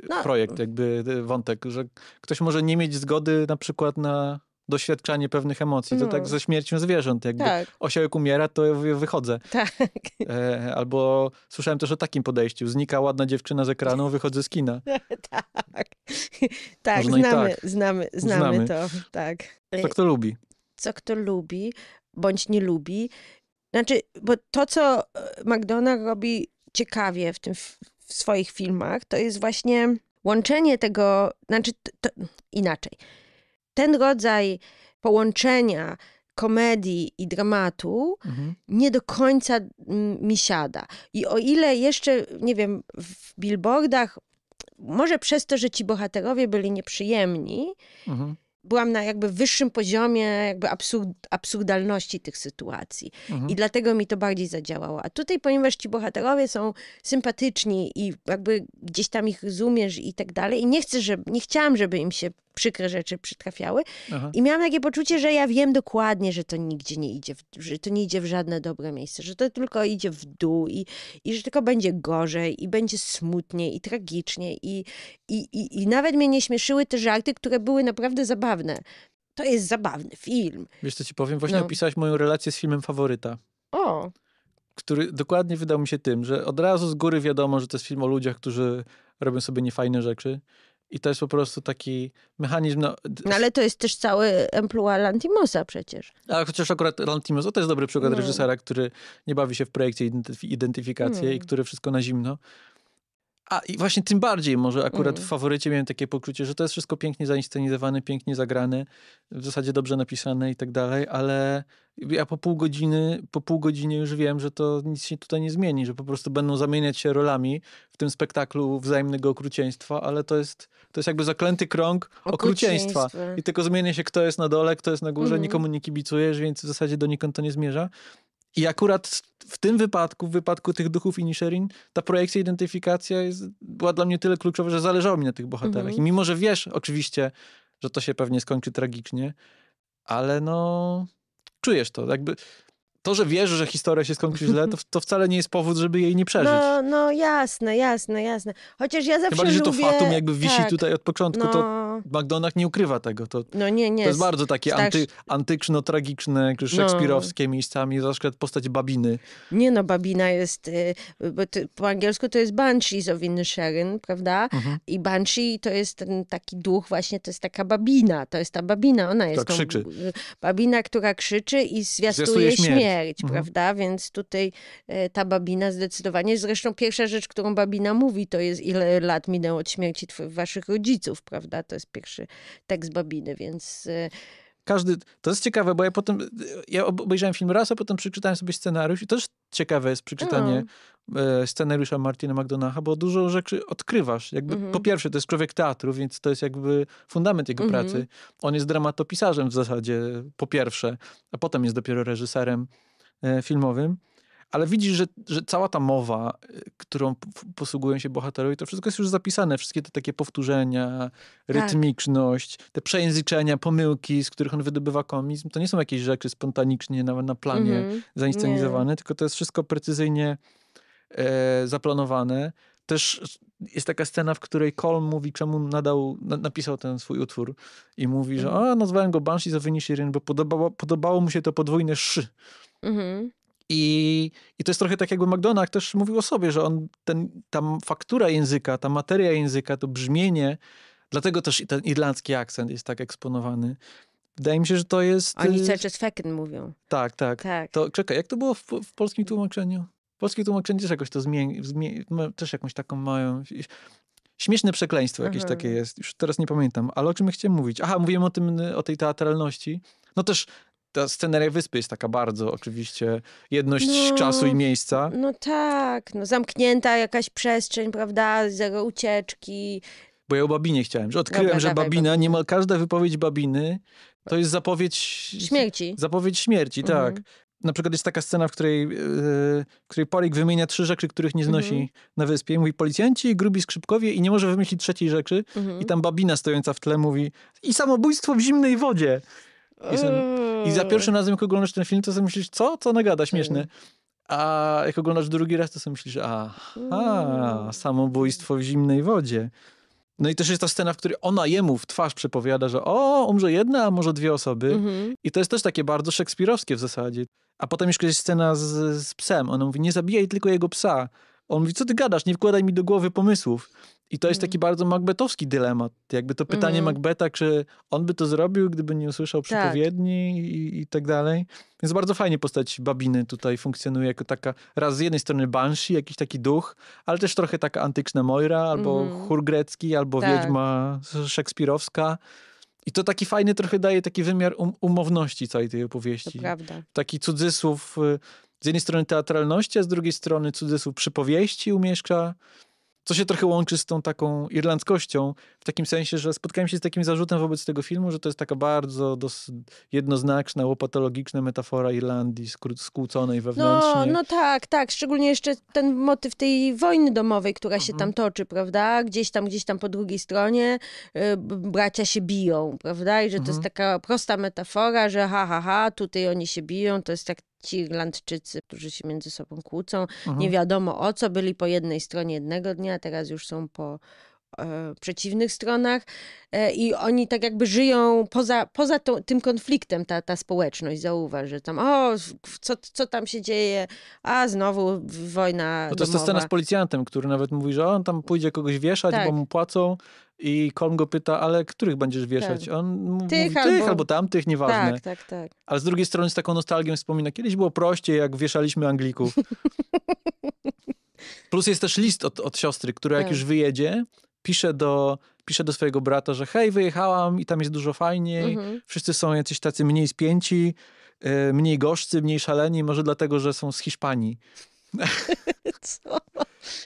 B: no. projekt, no. jakby e, wątek, że ktoś może nie mieć zgody na przykład na doświadczanie pewnych emocji. To mm. tak ze śmiercią zwierząt. Jakby tak. osiołek umiera, to ja wychodzę. Tak. E, albo słyszałem też o takim podejściu. Znika ładna dziewczyna z ekranu, wychodzę z kina.
A: tak. tak, znamy, tak. Znamy, znamy, znamy, to. Tak. Co kto lubi. Co kto lubi, bądź nie lubi. Znaczy, bo to, co e, McDonald's robi ciekawie w, tym, w swoich filmach, to jest właśnie łączenie tego, znaczy to, inaczej ten rodzaj połączenia komedii i dramatu mhm. nie do końca mm, mi siada. I o ile jeszcze, nie wiem, w billboardach, może przez to, że ci bohaterowie byli nieprzyjemni, mhm byłam na jakby wyższym poziomie jakby absurd, absurdalności tych sytuacji. Mhm. I dlatego mi to bardziej zadziałało. A tutaj, ponieważ ci bohaterowie są sympatyczni i jakby gdzieś tam ich rozumiesz i tak dalej, i nie, chcę, żeby, nie chciałam, żeby im się przykre rzeczy przytrafiały. Aha. I miałam takie poczucie, że ja wiem dokładnie, że to nigdzie nie idzie, że to nie idzie w żadne dobre miejsce, że to tylko idzie w dół i, i że tylko będzie gorzej i będzie smutnie i tragicznie i, i, i, i nawet mnie nie śmieszyły te żarty, które były naprawdę zabawne zabawne. To jest zabawny film.
B: Wiesz, co ci powiem? Właśnie no. opisałaś moją relację z filmem Faworyta. O! Który dokładnie wydał mi się tym, że od razu z góry wiadomo, że to jest film o ludziach, którzy robią sobie niefajne rzeczy. I to jest po prostu taki mechanizm. No, no
A: ale to jest też cały emploi Lantimosa przecież.
B: A chociaż akurat Lantimosa to jest dobry przykład no. reżysera, który nie bawi się w projekcie identyfikacji mm. i który wszystko na zimno. A i właśnie tym bardziej może akurat mm. w faworycie miałem takie poczucie, że to jest wszystko pięknie zainscenizowane, pięknie zagrane, w zasadzie dobrze napisane i tak dalej, ale ja po pół godziny, po pół godzinie już wiem, że to nic się tutaj nie zmieni, że po prostu będą zamieniać się rolami w tym spektaklu wzajemnego okrucieństwa, ale to jest, to jest jakby zaklęty krąg okrucieństwa. I tylko zmienia się, kto jest na dole, kto jest na górze, mm. nikomu nie kibicujesz, więc w zasadzie do nikąd to nie zmierza. I akurat w tym wypadku, w wypadku tych duchów Inisherin, ta projekcja, identyfikacja jest, była dla mnie tyle kluczowa, że zależało mi na tych bohaterach. Mhm. I mimo, że wiesz oczywiście, że to się pewnie skończy tragicznie, ale no czujesz to. Jakby to, że wiesz, że historia się skończy źle, to, to, wcale nie jest powód, żeby jej nie przeżyć. No,
A: no jasne, jasne, jasne. Chociaż ja zawsze Chyba, lubię... że to fatum jakby wisi tak. tutaj
B: od początku, no. to no. nie ukrywa tego. To, no nie, nie. To jest bardzo takie Starsz... anty, antyczno-tragiczne, no. szekspirowskie no. miejscami, zwłaszcza postać Babiny.
A: Nie no, Babina jest, y, bo to, po angielsku to jest Banshees of Inisherin, prawda? Mhm. I Banshee to jest ten taki duch właśnie, to jest taka Babina, to jest ta Babina, ona jest to tak, krzyczy. Y, babina, która krzyczy i zwiastuje, śmierć, śmierć mhm. prawda? Więc tutaj y, ta Babina zdecydowanie, zresztą pierwsza rzecz, którą Babina mówi, to jest ile lat minęło od śmierci twoich, waszych rodziców, prawda? To jest jest pierwszy tekst Babiny, więc y, każdy, to
B: jest ciekawe, bo ja potem, ja obejrzałem film raz, a potem przeczytałem sobie scenariusz i też ciekawe jest przeczytanie no. e, scenariusza Martina McDonaha, bo dużo rzeczy odkrywasz. Jakby, mm -hmm. Po pierwsze, to jest człowiek teatru, więc to jest jakby fundament jego mm -hmm. pracy. On jest dramatopisarzem w zasadzie, po pierwsze, a potem jest dopiero reżyserem e, filmowym ale widzisz, że, że cała ta mowa, y, którą posługują się bohaterowie, to wszystko jest już zapisane. Wszystkie te takie powtórzenia, tak. rytmiczność, tak. te przejęzyczenia, pomyłki, z których on wydobywa komizm, to nie są jakieś rzeczy spontanicznie na, na planie mm -hmm. zainscenizowane, nie. tylko to jest wszystko precyzyjnie e, zaplanowane. Też jest taka scena, w której Colm mówi, czemu nadał, na, napisał ten swój utwór i mówi, mm -hmm. że o, mhm. nazwałem go Banshee za Siren, bo podobało, podobało mu się to podwójne szy. Mhm. I, I to jest trochę tak, jakby McDonagh też mówił o sobie, że on ten, ta faktura języka, ta materia języka, to brzmienie, dlatego też ten irlandzki akcent jest tak eksponowany. Wydaje mi się, że to jest. Oni y, cały czas
A: fekin mówią.
B: Tak, tak. tak. To, czekaj, jak to było w, w polskim tłumaczeniu? W polskim tłumaczeniu też jakoś to zmieni, zmieni też jakąś taką mają. Śmieszne przekleństwo jakieś mhm. takie jest. Już teraz nie pamiętam, ale o czym ja chciałem mówić? Aha, mówiłem o tym, y, o tej teatralności. No też ta sceneria wyspy jest taka bardzo oczywiście jedność no, czasu i miejsca.
A: No tak, no zamknięta jakaś przestrzeń, prawda, zero ucieczki.
B: Bo ja o Babinie chciałem, że odkryłem, Dobra, że dawaj, Babina, babina. niemal każda wypowiedź Babiny to jest zapowiedź... Śmierci. Zapowiedź śmierci, mhm. tak. Na przykład jest taka scena, w której, e, w której Polik wymienia trzy rzeczy, których nie znosi mhm. na wyspie. Mówi policjanci, grubi skrzypkowie i nie może wymyślić trzeciej rzeczy. I mhm. tam babina stojąca w tle mówi i samobójstwo w zimnej wodzie. I za pierwszym eee. razem, jak oglądasz ten film, to sobie myślisz, co? Co nagada, śmieszny. Eee. A jak oglądasz drugi raz, to sobie myślisz, aha, eee. samobójstwo w zimnej wodzie. No i też jest ta scena, w której ona jemu w twarz przepowiada, że o, umrze jedna, a może dwie osoby. Mhm. I to jest też takie bardzo szekspirowskie w zasadzie. A potem jeszcze jest scena z, z psem. Ona mówi, nie zabijaj tylko jego psa. On mówi, co ty gadasz, nie wkładaj mi do głowy pomysłów. I to jest taki mm. bardzo Macbethowski dylemat. Jakby to pytanie mm. Macbeta, czy on by to zrobił, gdyby nie usłyszał przypowiedni tak. I, i, tak dalej. Więc bardzo fajnie postać Babiny tutaj funkcjonuje jako taka, raz z jednej strony Banshee, jakiś taki duch, ale też trochę taka antyczna Moira, albo mm. chór grecki, albo tak. wiedźma szekspirowska. I to taki fajny trochę daje taki wymiar um umowności całej tej opowieści. To prawda. Taki cudzysłów y, z jednej strony teatralności, a z drugiej strony cudzysłów przypowieści umieszcza co się trochę łączy z tą taką irlandzkością, w takim sensie, że spotkałem się z takim zarzutem wobec tego filmu, że to jest taka bardzo jednoznaczna, łopatologiczna metafora Irlandii skłóconej no, wewnętrznie. No, no
A: tak, tak. Szczególnie jeszcze ten motyw tej wojny domowej, która się tam mhm. toczy, prawda? Gdzieś tam, gdzieś tam po drugiej stronie yy, bracia się biją, prawda? I że to mhm. jest taka prosta metafora, że ha, ha, ha, tutaj oni się biją, to jest tak ci Irlandczycy, którzy się między sobą kłócą. Mhm. Nie wiadomo o co, byli po jednej stronie jednego dnia, teraz już są po E, przeciwnych stronach e, i oni tak jakby żyją poza, poza tym konfliktem, ta, ta społeczność zauważy, że tam o, co, co tam się dzieje, a znowu wojna no To jest ta scena z
B: policjantem, który nawet mówi, że on tam pójdzie kogoś wieszać, tak. bo mu płacą i Kolm go pyta, ale których będziesz wieszać? Tak. On mówi, tych, albo... tych albo tamtych, nieważne. Tak, tak, tak. Ale z drugiej strony z taką nostalgią wspomina, kiedyś było prościej, jak wieszaliśmy Anglików. Plus jest też list od, od siostry, która tak. jak już wyjedzie, pisze do, pisze do swojego brata, że hej, wyjechałam i tam jest dużo fajniej, mhm. wszyscy są jacyś tacy mniej spięci, e, mniej gorzcy, mniej szaleni, może dlatego, że są z Hiszpanii. Co?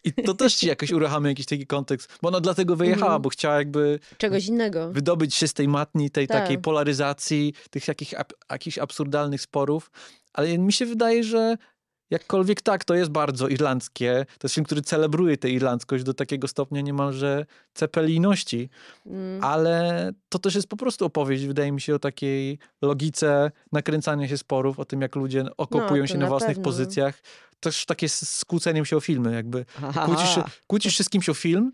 B: I to też ci jakoś uruchamia jakiś taki kontekst, bo ona dlatego wyjechała, mhm. bo chciała jakby...
A: Czegoś innego.
B: Wydobyć się z tej matni, tej tak. takiej polaryzacji, tych jakich, jakichś absurdalnych sporów, ale mi się wydaje, że Jakkolwiek tak, to jest bardzo irlandzkie. To jest film, który celebruje tę irlandzkość do takiego stopnia niemalże cepeliności. Mm. Ale to też jest po prostu opowieść, wydaje mi się, o takiej logice nakręcania się sporów, o tym, jak ludzie okopują no, się na, na własnych pewno. pozycjach. Też takie skłóceniem się o filmy, jakby. Kłócisz, się, kłócisz się z kimś o film,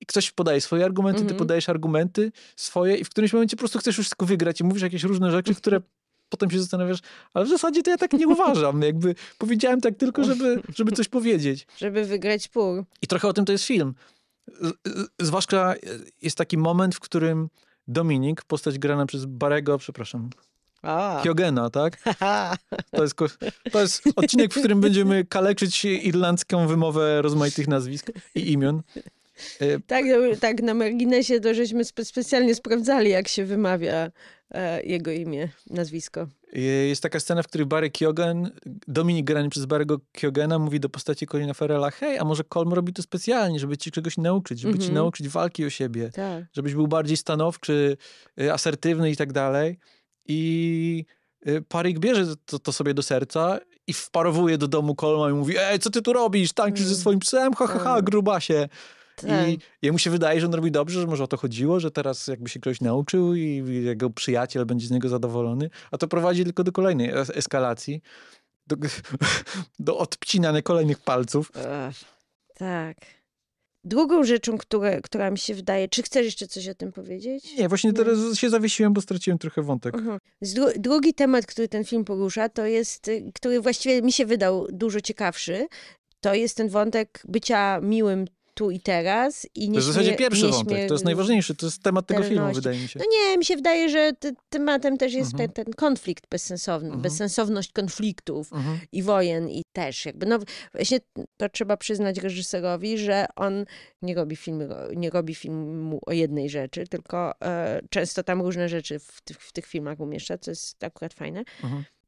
B: i ktoś podaje swoje argumenty, mm -hmm. ty mhm. podajesz argumenty swoje i w którymś momencie po prostu chcesz już wszystko wygrać i mówisz jakieś różne rzeczy, które potem się zastanawiasz, ale w zasadzie to ja tak nie uważam. Jakby powiedziałem tak tylko, żeby, żeby coś powiedzieć.
A: Żeby wygrać pół.
B: I trochę o tym to jest film. Zwłaszcza jest taki moment, w którym Dominik, postać grana przez Barego, przepraszam, a. Kiogena, tak? To jest, to jest odcinek, w którym będziemy kaleczyć irlandzką wymowę rozmaitych nazwisk i imion. E,
A: tak, tak na marginesie to żeśmy specjalnie sprawdzali, jak się wymawia E, jego imię, nazwisko.
B: Jest taka scena, w której Barry Kiogen, Dominik grany przez Barry'ego Kiogena mówi do postaci Colina Farrella, hej, a może Colm robi to specjalnie, żeby ci czegoś nauczyć, żeby mm -hmm. ci mhm. nauczyć walki o siebie, tak. żebyś był bardziej stanowczy, e, asertywny i tak dalej. I e, Parik bierze to, to, sobie do serca i wparowuje do domu Colma i mówi, ej, co ty tu robisz, tańczysz mm. ze swoim psem, ha, ha, ha, tak. grubasie i I tak. mu się wydaje, że on robi dobrze, że może o to chodziło, że teraz jakby się ktoś nauczył i jego przyjaciel będzie z niego zadowolony, a to prowadzi tylko do kolejnej eskalacji, do, do odcinania kolejnych palców. Ech,
A: tak drugą rzeczą, które, która mi się wydaje, czy chcesz jeszcze coś o tym powiedzieć?
B: Nie, właśnie teraz Nie. się zawiesiłem, bo straciłem trochę wątek. Uh
A: mhm. -huh. Dru drugi temat, który ten film porusza, to jest, y, który właściwie mi się wydał dużo ciekawszy, to jest ten wątek bycia miłym tu i teraz. I nie to jest w zasadzie pierwszy wątek, to jest najważniejszy,
B: to jest temat tego filmu, wydaje mi się. No
A: nie, mi się wydaje, że tematem też jest mhm. ten, ten, konflikt bezsensowny, mhm. bezsensowność konfliktów mhm. i wojen i też jakby, no właśnie to trzeba przyznać reżyserowi, że on nie robi filmu, nie robi filmu o jednej rzeczy, tylko e, często tam różne rzeczy w, w tych filmach umieszcza, co jest akurat fajne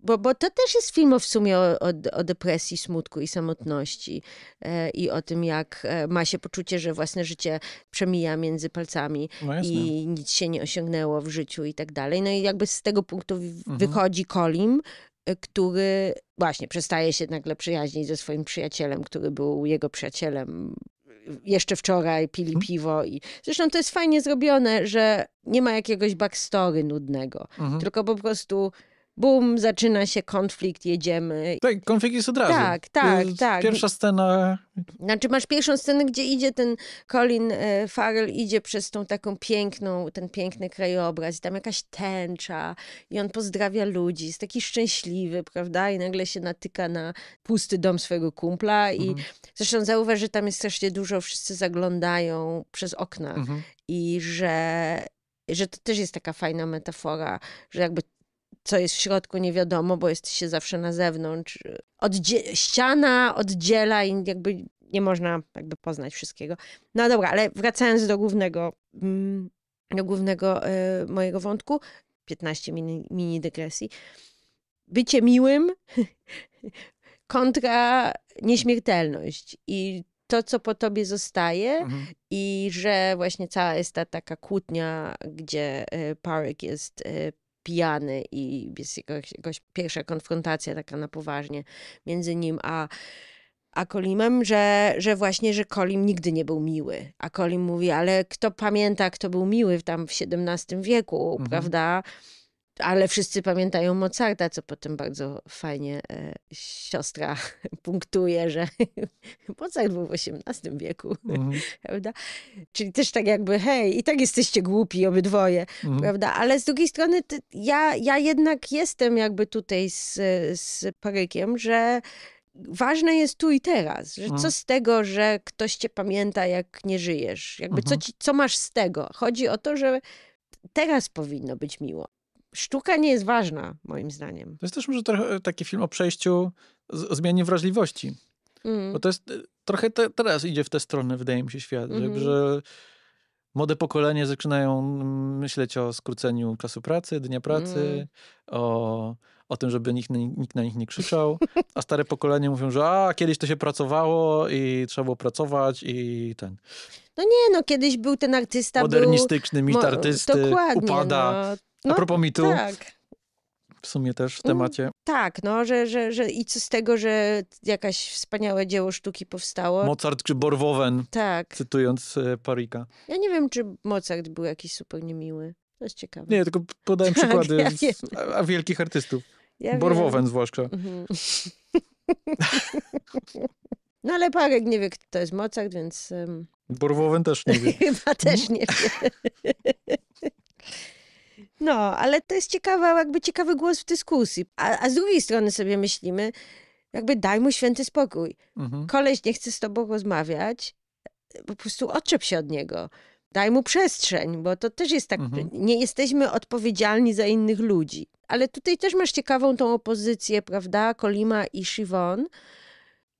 A: bo, bo to też jest film w sumie o, o, o depresji, smutku i samotności e, i o tym, jak e, ma się poczucie, że własne życie przemija między palcami no i nic się nie osiągnęło w życiu i tak dalej. No i jakby z tego punktu mhm. wychodzi Kolim, e, który właśnie przestaje się nagle przyjaźnić ze swoim przyjacielem, który był jego przyjacielem e, jeszcze wczoraj pili mhm. piwo i zresztą to jest fajnie zrobione, że nie ma jakiegoś backstory nudnego, mhm. tylko po prostu bum, zaczyna się konflikt, jedziemy. Tak, konflikt jest od razu. Tak, tak, tak. Pierwsza
B: scena.
A: Znaczy masz pierwszą scenę, gdzie idzie ten Colin e, Farrell, idzie przez tą taką piękną, ten piękny krajobraz i tam jakaś tęcza i on pozdrawia ludzi, jest taki szczęśliwy, prawda? I nagle się natyka na pusty dom swojego kumpla i mhm. zresztą zauważy, że tam jest strasznie dużo, wszyscy zaglądają przez okna mhm. i że że to też jest taka fajna metafora, że jakby co jest w środku, nie wiadomo, bo jest się zawsze na zewnątrz. Oddzie ściana oddziela i jakby nie można jakby poznać wszystkiego. No dobra, ale wracając do głównego, mm, do głównego e, mojego wątku, 15 mini, mini dygresji. Bycie miłym kontra nieśmiertelność i to, co po tobie zostaje mhm. i że właśnie cała jest ta taka kłótnia, gdzie e, Parek jest e, pijany i jest jakaś, pierwsza konfrontacja taka na poważnie między nim a a że, że właśnie, że Kolim nigdy nie był miły. A Kolim mówi, ale kto pamięta, kto był miły tam w XVII wieku, mhm. prawda? ale wszyscy pamiętają Mozarta, co potem bardzo fajnie e, siostra punktuje, że Mozart był w XVIII wieku, mhm. prawda? Czyli też tak jakby, hej, i tak jesteście głupi obydwoje, mhm. prawda? Ale z drugiej strony ty, ja, ja jednak jestem jakby tutaj z, z parykiem, że ważne jest tu i teraz. Że co mhm. z tego, że ktoś cię pamięta, jak nie żyjesz? Jakby mhm. co, ci, co masz z tego? Chodzi o to, że teraz powinno być miło sztuka nie jest ważna, moim zdaniem.
B: To jest też może trochę e, taki film o przejściu, o zmianie wrażliwości. Mm. Bo to jest e, trochę te, teraz idzie w tę stronę, wydaje mi się, świat, mm -hmm. że młode pokolenie zaczynają mm, myśleć o skróceniu czasu pracy, dnia pracy, mm. o, o tym, żeby nikt, nikt na nich nie krzyczał, a stare pokolenie mówią, że a, kiedyś to się pracowało i trzeba było pracować i ten.
A: No nie, no kiedyś był ten artysta. Modernistyczny był... mit artysty, Dokładnie, upada. No no, A propos mitu. Tak
B: w sumie też w temacie. Mm,
A: tak, no, że, że, że i co z tego, że jakaś wspaniałe dzieło sztuki powstało.
B: Mozart czy Borwowen, tak. cytując e, Parika.
A: Ja nie wiem, czy Mozart był jakiś zupełnie miły. To jest ciekawe. Nie, tylko podałem tak, przykłady ja z,
B: a, a wielkich artystów. Ja Borwowen zwłaszcza.
A: Mhm. no ale Parek nie wie, kto to jest Mozart, więc... Um...
B: Borwowen też
A: nie wie. Chyba też nie wie. No, ale to jest ciekawa, jakby ciekawy głos w dyskusji. A, a z drugiej strony sobie myślimy, jakby daj mu święty spokój. Mhm. Koleś nie chce z tobą rozmawiać, po prostu odczep się od niego. Daj mu przestrzeń, bo to też jest tak, mhm. nie jesteśmy odpowiedzialni za innych ludzi. Ale tutaj też masz ciekawą tą opozycję, prawda, Kolima i Siwon,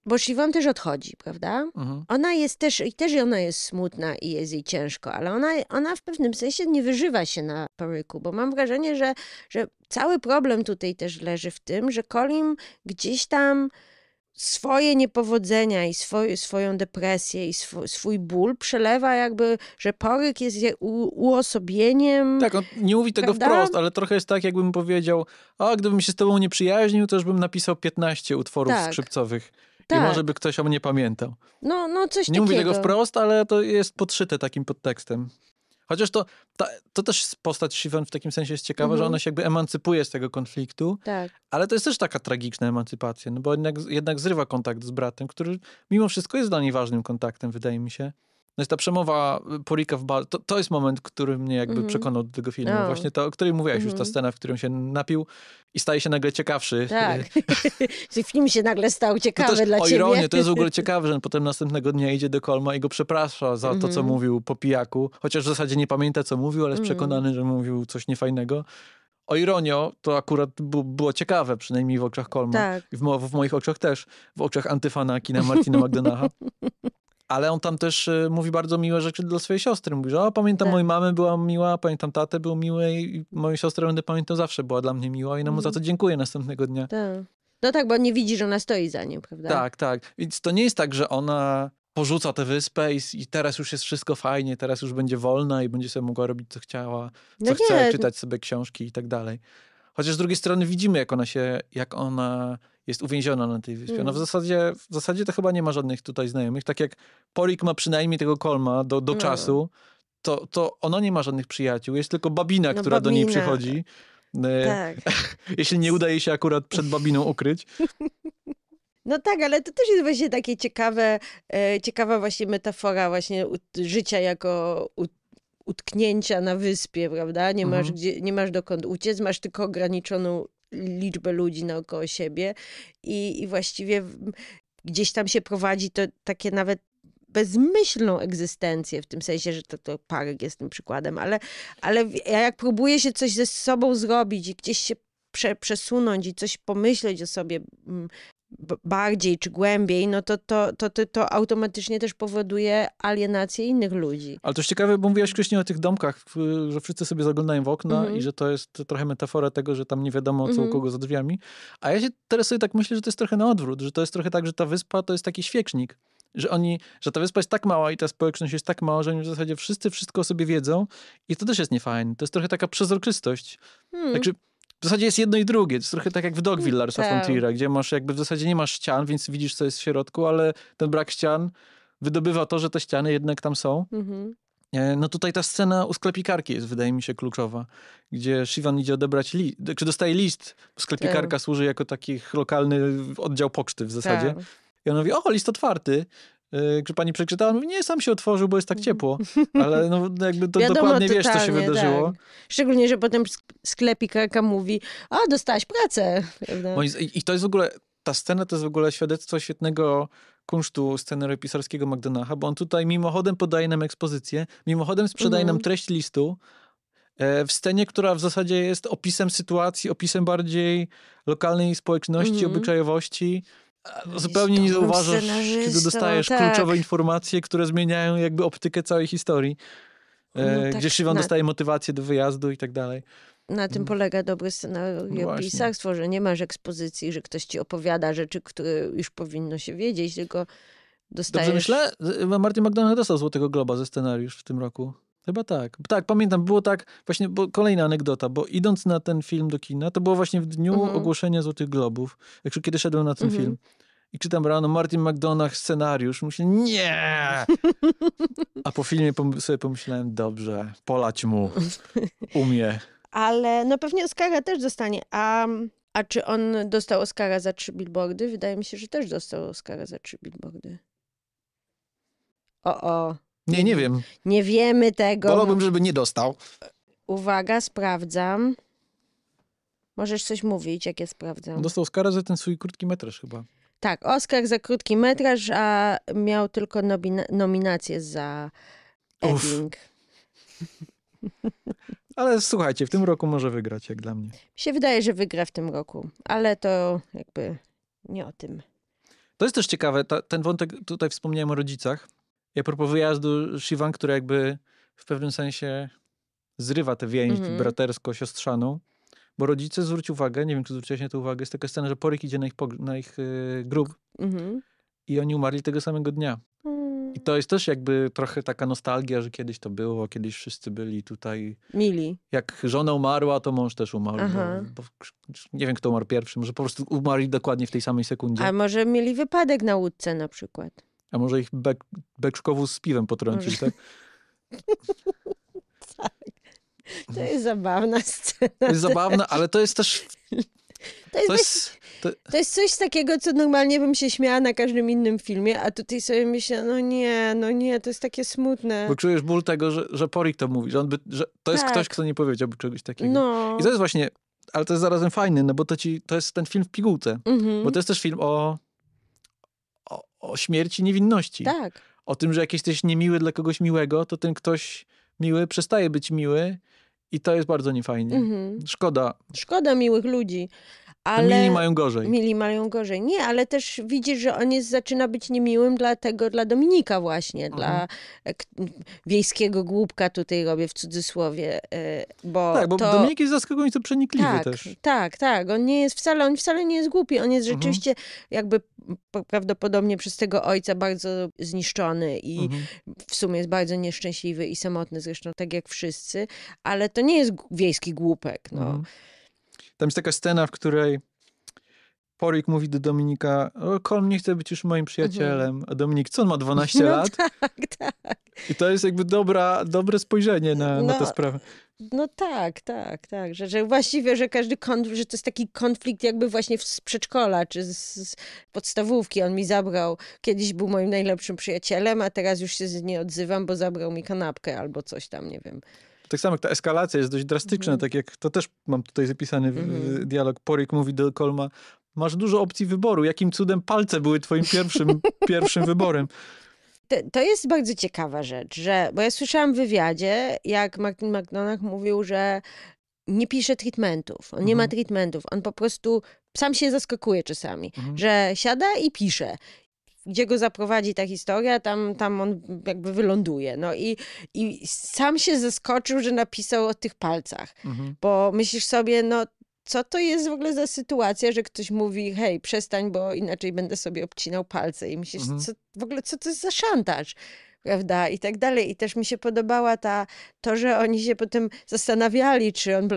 A: bo Siwon też odchodzi, prawda? Mhm. Ona jest też, i też ona jest smutna i jest jej ciężko, ale ona, ona w pewnym sensie nie wyżywa się na paryku, bo mam wrażenie, że, że cały problem tutaj też leży w tym, że Colin gdzieś tam swoje niepowodzenia i swoj, swoją depresję i swój, swój ból przelewa jakby, że poryk jest u, uosobieniem. Tak, on nie mówi tego prawda? wprost,
B: ale trochę jest tak, jakbym powiedział, a gdybym się z tobą nie przyjaźnił, to już bym napisał 15 utworów tak. skrzypcowych tak. i może by ktoś o mnie pamiętał.
A: No, no coś Nie takiego. mówię tego wprost,
B: ale to jest podszyte takim podtekstem. Chociaż to, ta, to też postać Shivan w takim sensie jest ciekawa, mm -hmm. że mhm. ona się jakby emancypuje z tego konfliktu, tak. ale to jest też taka tragiczna emancypacja, no bo jednak, jednak zrywa kontakt z bratem, który mimo wszystko jest dla niej ważnym kontaktem, wydaje mi się. No jest ta przemowa y, Porika w bar, to, to jest moment, który mnie jakby mm -hmm. przekonał do tego filmu. Oh. Właśnie to, o której mówiłaś mm -hmm. już, ta mhm. scena, w którym się napił i staje się nagle ciekawszy. Tak.
A: Film się nagle stał no ciekawy też, dla o ciebie. O ironię, to jest w ogóle
B: ciekawe, że potem następnego dnia idzie do Kolma i go przeprasza za mm -hmm. to, co mhm. mówił po pijaku. Chociaż w zasadzie nie pamięta, co mówił, ale jest mhm. przekonany, że mówił coś niefajnego. O ironio, to akurat było ciekawe, przynajmniej w oczach Kolma. Tak. I w, mo w moich oczach też. W oczach antyfana kina Martina McDonaha. Ale on tam też y, mówi bardzo miłe rzeczy dla swojej siostry. Mówi, że o, pamiętam tak. mojej mamy była miła, pamiętam tatę był miły i moją siostrę będę pamiętał zawsze była dla mnie miła i na mu za mhm. to dziękuję następnego dnia.
A: Tak. No tak, bo nie widzi, że ona stoi za nim, prawda? Tak,
B: tak. Więc to nie jest tak, że ona porzuca tę wyspę i, i, teraz już jest wszystko fajnie, teraz już będzie wolna i będzie sobie mogła robić co chciała, no co no chce, czytać sobie książki i tak dalej. Chociaż z drugiej strony widzimy, jak ona się, jak ona jest uwięziona na tej wyspie. No w hmm. zasadzie, w zasadzie to chyba nie ma żadnych tutaj znajomych. Tak jak Polik ma przynajmniej tego kolma do, do no. czasu, to, to ona nie ma żadnych przyjaciół. Jest tylko babina, no, która babina. do niej przychodzi. E, tak. Jeśli nie udaje się akurat przed babiną ukryć.
A: No tak, ale to też jest właśnie takie ciekawe, e, ciekawa właśnie metafora właśnie życia jako utknięcia na wyspie, prawda? Nie masz, mhm. gdzie, nie masz dokąd uciec, masz tylko ograniczoną liczbę ludzi naokoło siebie i, i właściwie gdzieś tam się prowadzi to takie nawet bezmyślną egzystencję, w tym sensie, że to, to parek jest tym przykładem, ale, ale ja jak próbuję się coś ze sobą zrobić i gdzieś się prze, przesunąć i coś pomyśleć o sobie mm, bardziej czy głębiej, no to to, to, to to automatycznie też powoduje alienację innych ludzi.
B: Ale to jest ciekawe, bo mówiłaś wcześniej o tych domkach, że wszyscy sobie zaglądają w okna mm -hmm. i że to jest trochę metafora tego, że tam nie wiadomo co mm -hmm. u mhm. kogo za drzwiami. A ja się teraz sobie tak myślę, że to jest trochę na odwrót, że to jest trochę tak, że ta wyspa to jest taki świecznik że oni, że ta wyspa jest tak mała i ta społeczność jest tak mała, że oni w zasadzie wszyscy wszystko o sobie wiedzą i to też jest niefajne. To jest trochę taka przezroczystość. Hmm. Także w zasadzie jest jedno i drugie. To jest trochę tak jak w Dogville mm, Larsa von tak. Triera, gdzie masz jakby w zasadzie nie masz ścian, więc widzisz, co jest w środku, ale ten brak ścian wydobywa to, że te ściany jednak tam są. Mhm. E, no tutaj ta scena u sklepikarki jest, wydaje mi się, kluczowa, gdzie Shivan idzie odebrać list, czy dostaje list. Sklepikarka tak. służy jako taki lokalny oddział poczty w zasadzie. Tak. I on mówi, o, list otwarty. Y, że pani przeczytała, mówi, nie, sam się otworzył, bo jest tak ciepło. Ale no, jakby to Wiadomo, dokładnie totalnie, wiesz, co się wydarzyło. Tak.
A: Szczególnie, że potem sklepik mówi, a, dostałaś pracę.
B: I to jest w ogóle, ta scena to jest w ogóle świadectwo świetnego kunsztu scenario-pisarskiego McDonaha, bo on tutaj mimochodem podaje nam ekspozycję, mimochodem sprzedaje mm. nam mhm. treść listu, e, w scenie, która w zasadzie jest opisem sytuacji, opisem bardziej lokalnej społeczności, mm obyczajowości. E, zupełnie nie zauważasz, kiedy dostajesz tak. kluczowe informacje, które zmieniają jakby optykę całej historii. E, no, tak, gdzie na... dostaje motywację do wyjazdu i tak dalej.
A: Na tym mm. polega dobry scenariopisarstwo, no że nie masz ekspozycji, że ktoś ci opowiada rzeczy, które już powinno się wiedzieć, tylko dostajesz...
B: Dobrze myślę? Martin McDonagh dostał Złotego Globa ze scenariusz w tym roku. Chyba tak. Tak, pamiętam, było tak, właśnie, bo kolejna anegdota, bo idąc na ten film do kina, to było właśnie w dniu mhm. ogłoszenia Złotych Globów, jak kiedy szedłem na ten mm film. I czytam rano Martin McDonagh scenariusz. Myślę, nie! A po filmie sobie pomyślałem, dobrze, polać mu, umie.
A: Ale no pewnie Oscara też dostanie. A, a czy on dostał Oscara za trzy billboardy? Wydaje mi się, że też dostał Oscara za trzy billboardy. O, o. Nie, nie wiem. Nie wiemy tego. Wolałbym, żeby nie dostał. Uwaga, sprawdzam. Możesz coś mówić, jak ja sprawdzam. Dostał
B: Oscara za ten swój krótki metraż chyba.
A: Tak, Oscar za krótki metraż, a miał tylko nomina- nominację za
B: Uf. Edding. Ale słuchajcie, w tym roku może wygrać, jak dla mnie. Mi
A: się wydaje, że wygra w tym roku, ale to jakby nie o tym.
B: To jest też ciekawe, ta, ten wątek, tutaj wspomniałem o rodzicach, ja a propos wyjazdu Shivan, który jakby w pewnym sensie zrywa tę więź mm -hmm. bratersko-siostrzaną, bo rodzice, zwróć uwagę, nie wiem, czy zwróciłeś na to uwagę, jest taka scena, że Poryk idzie na ich, na ich yy, grób mm -hmm. i oni umarli tego samego dnia. I to jest też jakby trochę taka nostalgia, że kiedyś to było, kiedyś wszyscy byli tutaj. Mili. Jak żona umarła, to mąż też umarł. No, bo, bo, nie wiem, kto umarł pierwszy, może po prostu umarli dokładnie w tej samej sekundzie. A
A: może mieli wypadek na łódce na przykład.
B: A może ich bek, z piwem potrącić, tak?
A: tak. To jest zabawna scena. To jest zabawna,
B: ale to jest też... To jest, to, jest, to...
A: to jest, coś takiego, co normalnie bym się śmiała na każdym innym filmie, a tutaj sobie myślę, no nie, no nie, to jest takie smutne. Bo
B: czujesz ból tego, że, że Porik to mówi, że, on by, że to jest tak. ktoś, kto nie powiedziałby czegoś takiego.
A: No. I to jest
B: właśnie, ale to jest zarazem fajny, no bo to, ci, to jest ten film w pigułce, mhm. bo to jest też film o o śmierci niewinności. Tak. O tym, że jak jesteś niemiły dla kogoś miłego, to ten ktoś miły przestaje być miły i to jest bardzo niefajnie. Mhm. Szkoda.
A: Szkoda miłych ludzi.
B: Ale mili mają gorzej. Mili
A: mają gorzej. Nie, ale też widzisz, że on jest, zaczyna być niemiłym dla tego, dla Dominika właśnie, mhm. dla wiejskiego głupka tutaj robię w cudzysłowie, e, bo Tak, bo to... Dominik
B: jest zaskakująco przenikliwy tak, też.
A: Tak, tak. On nie jest wcale, on wcale nie jest głupi. On jest mhm. rzeczywiście mhm. jakby prawdopodobnie przez tego ojca bardzo zniszczony i mhm. w sumie jest bardzo nieszczęśliwy i samotny, zresztą tak jak wszyscy, ale to nie jest wiejski głupek, no. Mhm.
B: Tam jest taka scena, w której Porik mówi do Dominika, Kolm nie chce być już moim przyjacielem. Mhm. A Dominik, co on ma 12 no lat? Tak, tak. I to jest jakby dobra, dobre spojrzenie na, no, na tę sprawę.
A: No tak, tak, tak. Że, że właściwie, że każdy konflikt, że to jest taki konflikt jakby właśnie z przedszkola czy z, z, podstawówki. On mi zabrał, kiedyś był moim najlepszym przyjacielem, a teraz już się nie odzywam, bo zabrał mi kanapkę albo coś tam, nie wiem.
B: Tak samo jak ta eskalacja jest dość drastyczna, mhm. tak jak to też mam tutaj zapisany mhm. dialog. Porik mówi do Kolma, masz dużo opcji wyboru. Jakim cudem palce były twoim pierwszym, pierwszym wyborem?
A: To, to, jest bardzo ciekawa rzecz, że, bo ja słyszałam w wywiadzie, jak Martin McDonagh mówił, że nie pisze treatmentów, on mhm. nie ma mhm. treatmentów, on po prostu sam się zaskakuje czasami, mhm. że siada i pisze gdzie go zaprowadzi ta historia, tam, tam on jakby wyląduje. No i, i sam się zaskoczył, że napisał o tych palcach, mhm. bo myślisz sobie, no co to jest w ogóle za sytuacja, że ktoś mówi, hej, przestań, bo inaczej będę sobie obcinał palce i myślisz, mhm. co, w ogóle co to jest za szantaż? prawda, i tak dalej. I też mi się podobała ta, to, że oni się potem zastanawiali, czy on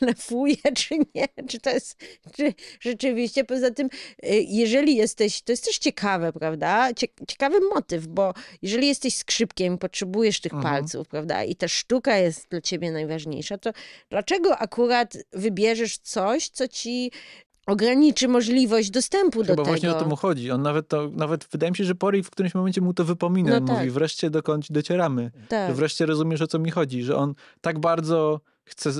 A: blefuje, czy nie, czy to jest, czy rzeczywiście. Poza tym, y, jeżeli jesteś, to jest też ciekawe, prawda, ciekawy motyw, bo jeżeli jesteś skrzypkiem, potrzebujesz tych mhm. palców, prawda, i ta sztuka jest dla ciebie najważniejsza, to dlaczego akurat wybierzesz coś, co ci ograniczy możliwość dostępu Chyba do tego. Bo właśnie o to mu
B: chodzi. On nawet to, nawet wydaje mi się, że Pori w którymś momencie mu to wypomina. No tak. Mówi, wreszcie dokąd docieramy. Tak. wreszcie rozumiesz, o co mi chodzi. Że on tak bardzo chce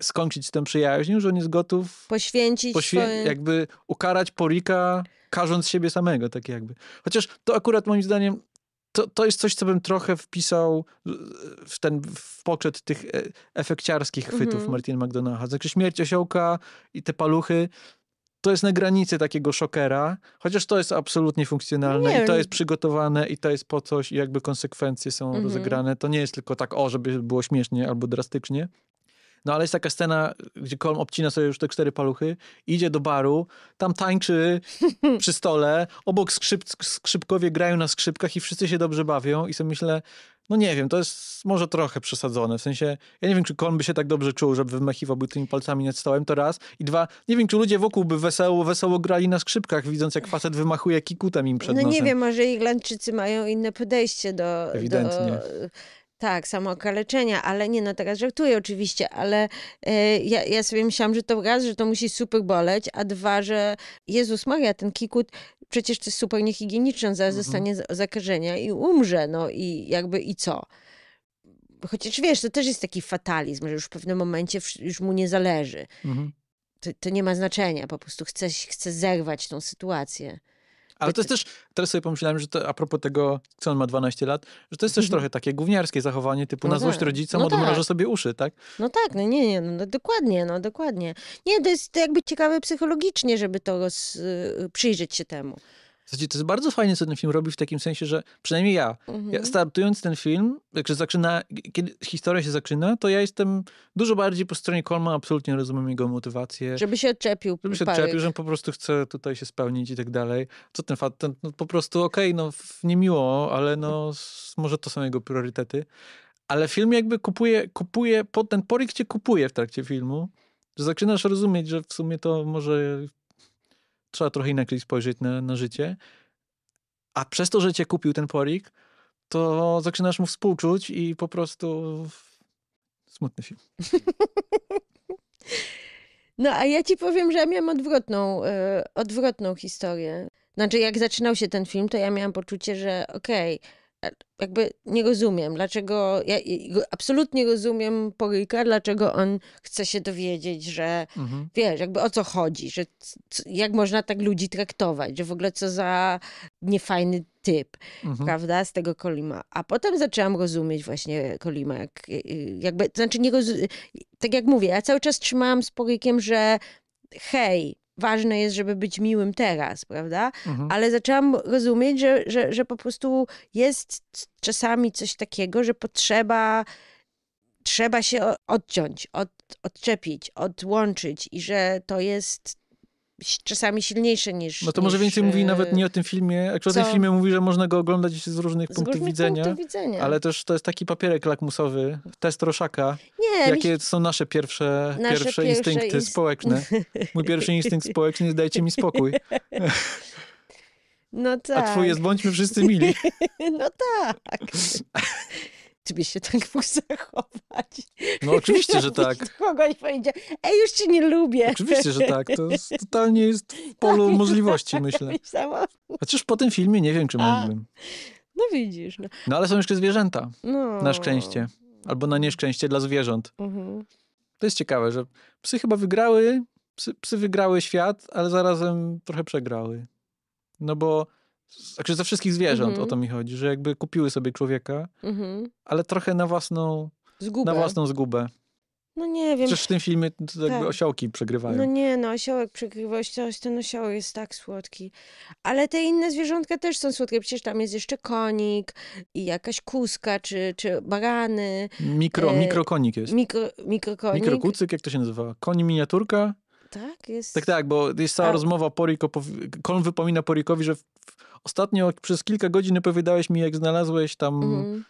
B: skończyć tę przyjaźń, że on jest gotów
A: poświęcić, poświę swoje...
B: jakby ukarać Porika, karząc siebie samego, tak jakby. Chociaż to akurat moim zdaniem to, to jest coś, co bym trochę wpisał w ten w poczet tych e, efekciarskich chwytów mm -hmm. Martina McDonagha. Znaczy śmierć osiołka i te paluchy, to jest na granicy takiego szokera, chociaż to jest absolutnie funkcjonalne nie. i to jest przygotowane i to jest po coś i jakby konsekwencje są mhm. rozegrane. To nie jest tylko tak, o, żeby było śmiesznie albo drastycznie. No ale jest taka scena, gdzie Kolm obcina sobie już te cztery paluchy, idzie do baru, tam tańczy przy stole, obok skrzyp, skrzypkowie grają na skrzypkach i wszyscy się dobrze bawią i sobie myślę, no nie wiem, to jest może trochę przesadzone. W sensie, ja nie wiem, czy Kon by się tak dobrze czuł, żeby wymachiwałby tymi palcami nad stołem, to raz. I dwa, nie wiem, czy ludzie wokół by wesoło, wesoło grali na skrzypkach, widząc jak facet wymachuje kikutem
A: im przed No nosem. nie wiem, może Irlandczycy mają inne podejście do... Ewidentnie. Do, tak, samookaleczenia, ale nie, no teraz żartuję oczywiście, ale e, ja, ja sobie myślałam, że to raz, że to musi super boleć, a dwa, że Jezus Maria, ten kikut przecież to jest zupełnie higieniczne, zaraz mhm. zostanie zakażenia i umrze, no i jakby i co? Chociaż wiesz, to też jest taki fatalizm, że już w pewnym momencie już mu nie zależy. Mhm. To, to, nie ma znaczenia, po prostu chce, chce zerwać tą sytuację. Ale to jest
B: też, teraz sobie pomyślałem, że to, a propos tego, co on ma 12 lat, że to jest też mhm. trochę takie gówniarskie zachowanie, typu no na tak. złość rodzicom no odmrożę tak. sobie uszy, tak?
A: No tak, no nie, nie, no dokładnie, no dokładnie. Nie, to jest jakby ciekawe psychologicznie, żeby to roz, y, przyjrzeć się temu. Znaczy,
B: to jest bardzo fajnie, co ten film robi w takim sensie, że przynajmniej ja, mhm. ja startując ten film, jak zaczyna, kiedy historia się zaczyna, to ja jestem dużo bardziej po stronie Kolma, absolutnie rozumiem jego motywację. Żeby
A: się odczepił. Żeby się odczepił, że
B: po prostu chce tutaj się spełnić i tak dalej. Co ten fakt, no, po prostu okej, okay, no niemiło, ale no może to są jego priorytety. Ale film jakby kupuje, kupuje, ten porik cię kupuje w trakcie filmu, że zaczynasz rozumieć, że w sumie to może trzeba trochę inaczej spojrzeć na, na życie. A przez to, że cię kupił ten porik, to zaczynasz mu współczuć i po
A: prostu smutny film. No a ja ci powiem, że ja miałam odwrotną, yy, odwrotną historię. Znaczy, jak zaczynał się ten film, to ja miałam poczucie, że okej, okay, jakby nie rozumiem, dlaczego, ja absolutnie rozumiem Poryka, dlaczego on chce się dowiedzieć, że mhm. wiesz, jakby o co chodzi, że jak można tak ludzi traktować, że w ogóle co za niefajny typ, mhm. prawda, z tego Kolima. A potem zaczęłam rozumieć właśnie Kolima, jak, y, y, jakby, to znaczy nie rozumiem, tak jak mówię, ja cały czas trzymałam z Porykiem, że hej, ważne jest, żeby być miłym teraz, prawda? Mhm. Ale zaczęłam rozumieć, że, że, że po prostu jest czasami coś takiego, że potrzeba trzeba się odciąć, od, odczepić, odłączyć i że to jest czasami silniejsze niż... No to może niż, więcej mówi e, nawet nie o
B: tym filmie. Akurat co? w filmie mówi, że można go oglądać z różnych z punktów różnych widzenia. widzenia. Ale też to jest taki papierek lakmusowy, test roszaka. Nie, jakie mi... są nasze pierwsze, nasze pierwsze, pierwsze instynkty inst... społeczne. Mój pierwszy instynkt społeczny jest dajcie mi spokój.
A: No tak. A twój tak. jest bądźmy wszyscy mili. No tak ty byś się tak mógł zachować.
B: No oczywiście, że tak.
A: Kogoś powiedział, ej, już cię nie
B: lubię. Oczywiście, że tak. To jest, totalnie jest tak, w polu tak, możliwości, tak, myślę. Tak, Chociaż po tym filmie nie wiem, czy A,
A: No widzisz. No.
B: no. ale są jeszcze zwierzęta.
A: No. Na szczęście.
B: Albo na nieszczęście dla zwierząt. Mhm. To jest ciekawe, że psy chyba wygrały, psy, psy wygrały świat, ale zarazem trochę przegrały. No bo znaczy ze wszystkich zwierząt, o mhm. to mi chodzi, że jakby kupiły sobie człowieka, mhm. ale trochę na własną
A: zgubę. Na własną zgubę. No nie wiem. Przecież w
B: tym filmie jakby tak. osiołki przegrywają. No
A: nie, no osiołek przegrywa, ten osiołek jest tak słodki. Ale te inne zwierzątka też są słodkie, przecież tam jest jeszcze konik i jakaś kuska, czy, czy barany.
B: Mikro, e, mikrokonik jest.
A: Mikro, mikrokonik. Mikrokucyk,
B: jak to się nazywa? Koń miniaturka?
A: Tak, jest... tak,
B: tak, bo jest cała A... rozmowa Poriko. Kon wypomina Porikowi, że w, ostatnio przez kilka godzin opowiadałeś mi, jak znalazłeś tam. Mm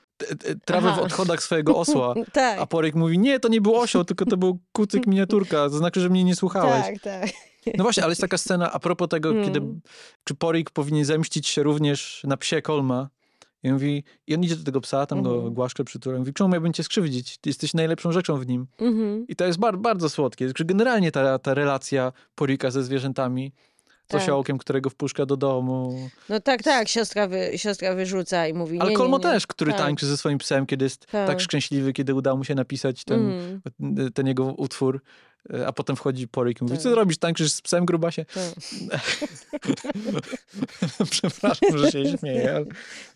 B: trawę Aha. w odchodach swojego osła. tak. A Porik mówi, nie, to nie był osioł, tylko to był kucyk miniaturka, to znaczy, że mnie nie słuchałeś. Tak, tak. No właśnie, ale jest taka scena a propos tego, mm. kiedy czy Porik powinien zemścić się również na psie Kolma, i mówi, i on idzie do tego psa, tam mhm. go głaszkę przytula, mówi, czemu miałbym cię skrzywdzić? Ty jesteś najlepszą rzeczą w nim. Mhm. I to jest bar bardzo słodkie. Znaczy, generalnie ta, ta relacja Porika ze zwierzętami, Z tak. osiołkiem, którego wpuszcza do domu.
A: No tak, tak, siostra, wy, siostra wyrzuca i mówi, Ale nie, Kolmo nie, nie. też, który tak. tańczy ze swoim
B: psem, kiedy jest tak, tak szczęśliwy, kiedy udało mu się napisać ten, mm. ten jego utwór E, a potem wchodzi Poryk i mówi, tak. co robisz, tańczysz z psem, grubasie? Tak. Przepraszam, że się śmieję, ale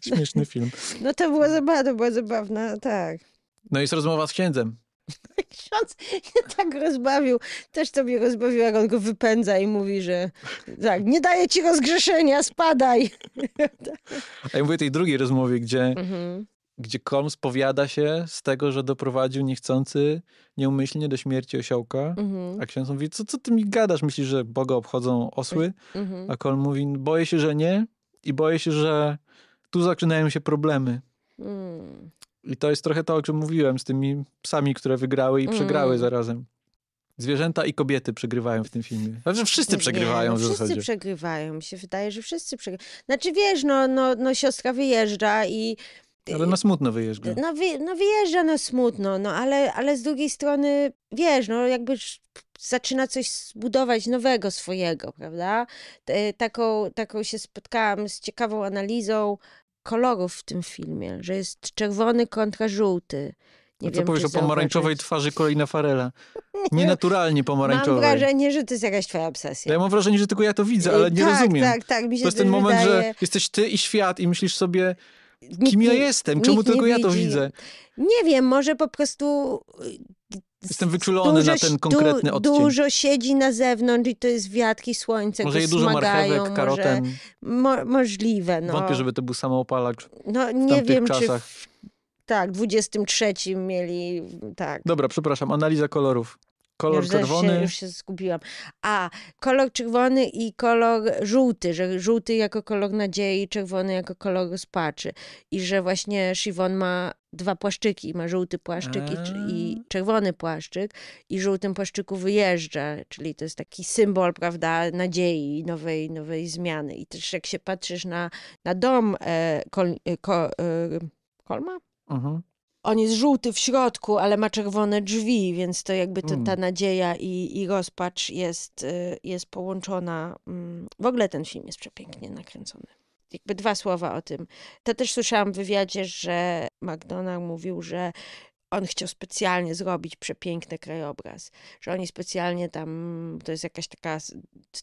B: śmieszny film.
A: No to była zabawa, to była zabawna, tak.
B: No i jest rozmowa z księdzem.
A: Ksiądz się tak rozbawił. Też to mnie rozbawił, jak on go wypędza i mówi, że tak, nie daję ci rozgrzeszenia, spadaj.
B: A ja mówię tej drugiej rozmowie, gdzie
A: mhm
B: gdzie Kolm powiada się z tego, że doprowadził niechcący nieumyślnie do śmierci osiołka, mm-hmm. a ksiądz mówi, co, co ty mi gadasz, myślisz, że Boga obchodzą osły? Mm-hmm. A Kolm mówi, boję się, że nie i boję się, że tu zaczynają się problemy.
A: Mm.
B: I to jest trochę to, o czym mówiłem z tymi psami, które wygrały i przegrały mm. zarazem. Zwierzęta i kobiety przegrywają w tym filmie. Znaczy wszyscy nie, przegrywają no w wszyscy zasadzie. Wszyscy
A: przegrywają. Mi się wydaje, że wszyscy przegrywają. Znaczy wiesz, no, no, no siostra wyjeżdża i
B: ale na smutno wyjeżdża. No,
A: wy, no wyjeżdża na smutno, no ale, ale z drugiej strony, wiesz, no jakby zaczyna coś zbudować nowego swojego, prawda? Taką, taką się spotkałam z ciekawą analizą kolorów w tym filmie, że jest czerwony kontra żółty. Nie Co wiem, powiesz o pomarańczowej
B: zauważyć? twarzy kolejna Farela? Nienaturalnie pomarańczowej. Mam
A: wrażenie, że to jest jakaś twoja obsesja.
B: Ja mam wrażenie, że tylko ja to widzę, ale nie tak, rozumiem. Tak, tak, To jest ten moment, wydaje... że jesteś ty i świat i myślisz sobie, nikt, kim ja jestem? Czemu tylko ja to widzę?
A: Nie wiem, może po prostu y,
B: Jestem wyczulony dużo, na ten konkretny odcień. Dużo
A: siedzi na zewnątrz i to jest wiatki słońce, Może je dużo smagają, marchewek, karotem. Mo, możliwe. No. Wątpię, żeby
B: to był samoopalacz No nie wiem, czasach. czy...
A: W, tak, w 23 mieli, tak. Dobra,
B: przepraszam, analiza kolorów. Kolor czerwony. Się, już się
A: skupiłam. A, kolor czerwony i kolor żółty, że żółty jako kolor nadziei, czerwony jako kolor rozpaczy. I że właśnie Siwon ma dwa płaszczyki. Ma żółty płaszczyk i, i, czerwony płaszczyk. I żółtym płaszczyku wyjeżdża, czyli to jest taki symbol, prawda, nadziei, nowej, nowej zmiany. I też jak się patrzysz na, na dom e, kol, e, ko, e, Kolma? Mhm on jest żółty w środku, ale ma czerwone drzwi, więc to jakby to, ta mm. nadzieja i, i rozpacz jest, y, jest połączona. Mm, w ogóle ten film jest przepięknie nakręcony. Jakby dwa słowa o tym. To też słyszałam w wywiadzie, że McDonald mówił, że on chciał specjalnie zrobić przepiękny krajobraz, że oni specjalnie tam, to jest jakaś taka,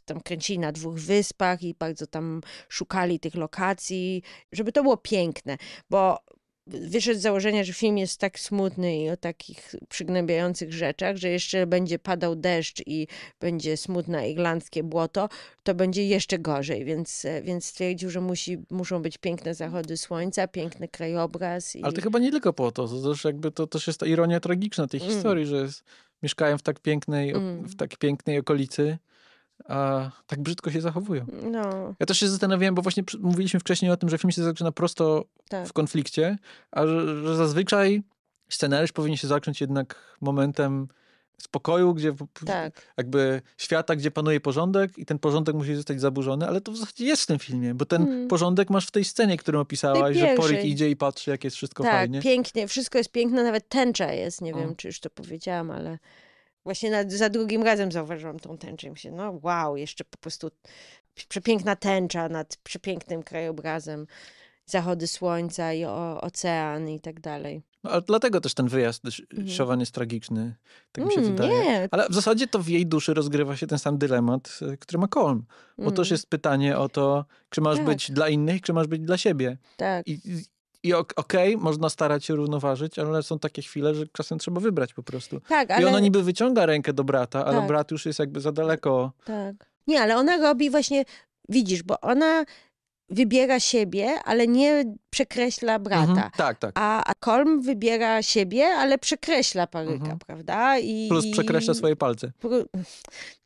A: tam kręcili na dwóch wyspach i bardzo tam szukali tych lokacji, żeby to było piękne, bo wyszedł z założenia, że film jest tak smutny i o takich przygnębiających rzeczach, że jeszcze będzie padał deszcz i będzie smutne irlandzkie błoto, to będzie jeszcze gorzej, więc, e, więc stwierdził, że musi, muszą być piękne zachody słońca, piękny krajobraz. I... Ale to
B: chyba nie tylko po to, to też, jakby to jest ta ironia tragiczna tej mm. historii, że jest, mieszkają w tak pięknej, mm. w tak pięknej okolicy, a tak brzydko się zachowują.
A: No. Ja też się
B: zastanawiałem, bo właśnie mówiliśmy wcześniej o tym, że film się zaczyna prosto tak. w konflikcie, a że zazwyczaj scenariusz powinien się zacząć jednak momentem spokoju, gdzie tak. jakby świata, gdzie panuje porządek i ten porządek musi zostać zaburzony, ale to w zasadzie jest w tym filmie, bo ten hmm. porządek masz w tej scenie, którą opisałaś, że Porik idzie i patrzy, jak jest wszystko tak, fajnie. Tak,
A: pięknie, wszystko jest piękne, nawet tęcza jest, nie wiem, czy już to powiedziałam, ale Właśnie na, za drugim razem zauważyłam tą tęczę i myślę, no wow, jeszcze po prostu przepiękna tęcza nad przepięknym krajobrazem, zachody słońca i o, ocean i tak dalej.
B: No, ale dlatego też ten wyjazd y, mhm. Szowan jest tragiczny, tak mi się mm, wydaje. Nie. Ale w zasadzie to w jej duszy rozgrywa się ten sam dylemat, y, który ma Kolm. Bo mm. też jest pytanie o to, czy masz tak. być dla innych, czy masz być dla siebie. Tak. I, i okej, okay, można starać się równoważyć, ale są takie chwile, że czasem trzeba wybrać po prostu. Tak, ale... I ona niby wyciąga rękę do brata, ale tak. brat już jest jakby za daleko.
A: Tak. Nie, ale ona robi właśnie, widzisz, bo ona wybiera siebie, ale nie przekreśla brata. Mhm, tak, tak. A, a Kolm wybiera siebie, ale przekreśla paryka, mhm. prawda? I, Plus przekreśla swoje palce.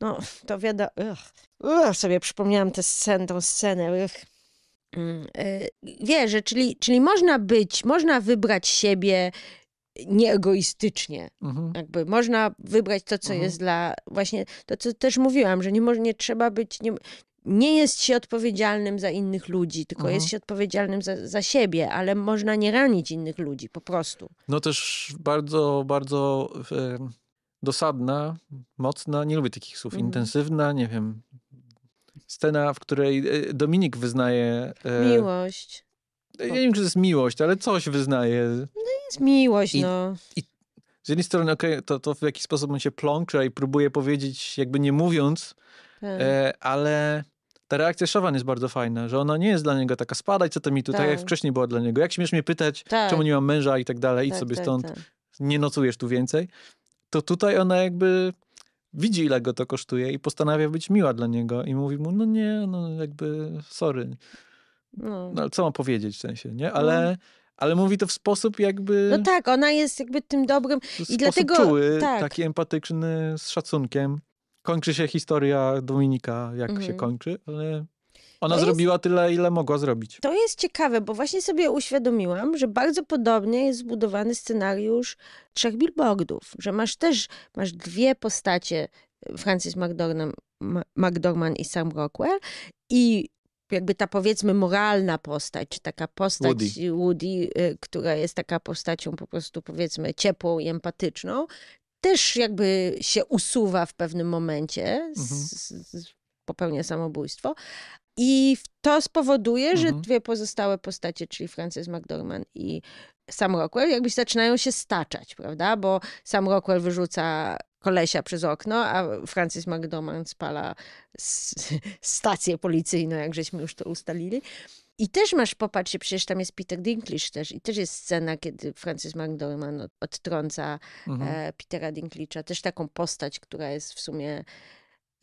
A: No, to wiadomo. Ugh, Uch, sobie przypomniałam tę scenę, tą scenę. Uch. Mm, y, wierzę, czyli, czyli można być, można wybrać siebie nieegoistycznie. Mhm. Jakby można wybrać to, co mhm. jest dla właśnie, to co też mówiłam, że nie, może, nie trzeba być, nie, nie jest się odpowiedzialnym za innych ludzi, tylko mhm. jest się odpowiedzialnym za, za, siebie, ale można nie ranić innych ludzi po prostu.
B: No też bardzo, bardzo dosadna, mocna, nie lubię takich słów, mhm. intensywna, nie wiem, scena, w której e, Dominik wyznaje... E,
A: miłość.
B: E, ja nie wiem, czy to jest miłość, ale coś wyznaje. No
A: jest miłość, I, no. I
B: z jednej strony, okej, okay, to, to w jakiś sposób on się plącza i próbuje powiedzieć, jakby nie mówiąc, tak. e, ale ta reakcja Szowan jest bardzo fajna, że ona nie jest dla niego taka spadaj, co to mi tu, tak, jak tak. wcześniej była dla niego. Jak śmiesz mnie pytać, tak. czemu nie mam męża i tak dalej, idź tak, sobie tak, stąd, nie nocujesz tu więcej. To tutaj ona jakby widzi, ile go to kosztuje i postanawia być miła dla niego i mówi mu, no nie, no jakby sorry. No, no ale co ma powiedzieć w sensie, nie? No. Ale... No. Ale mówi to w sposób jakby. No
A: tak, ona jest jakby tym dobrym. I dlatego. Czuły, tak.
B: taki empatyczny, z szacunkiem. Kończy się historia Dominika, jak mhm. się kończy, ale ona to zrobiła jest, tyle, ile mogła zrobić.
A: To jest ciekawe, bo właśnie sobie uświadomiłam, że bardzo podobnie jest zbudowany scenariusz trzech billboardów, że masz też masz dwie postacie, e, Francis McDormand, i Sam Rockwell i jakby ta powiedzmy moralna postać, czy taka postać Woody. Woody, e, która jest taka postacią po prostu powiedzmy ciepłą i empatyczną, też jakby się usuwa w pewnym momencie, z, mhm. popełnia samobójstwo, i to spowoduje, mhm. że dwie pozostałe postacie, czyli Frances McDormand i sam Rockwell, jakby zaczynają się staczać, prawda? Bo sam Rockwell wyrzuca kolesia przez okno, a Francis McDormand spala stację policyjną, jak żeśmy już to ustalili. I też masz, popatrzcie, przecież tam jest Peter Dinklage też i też jest scena, kiedy Francis McDormand odtrąca mhm. E, Petera Dinklage'a, też taką postać, która jest w sumie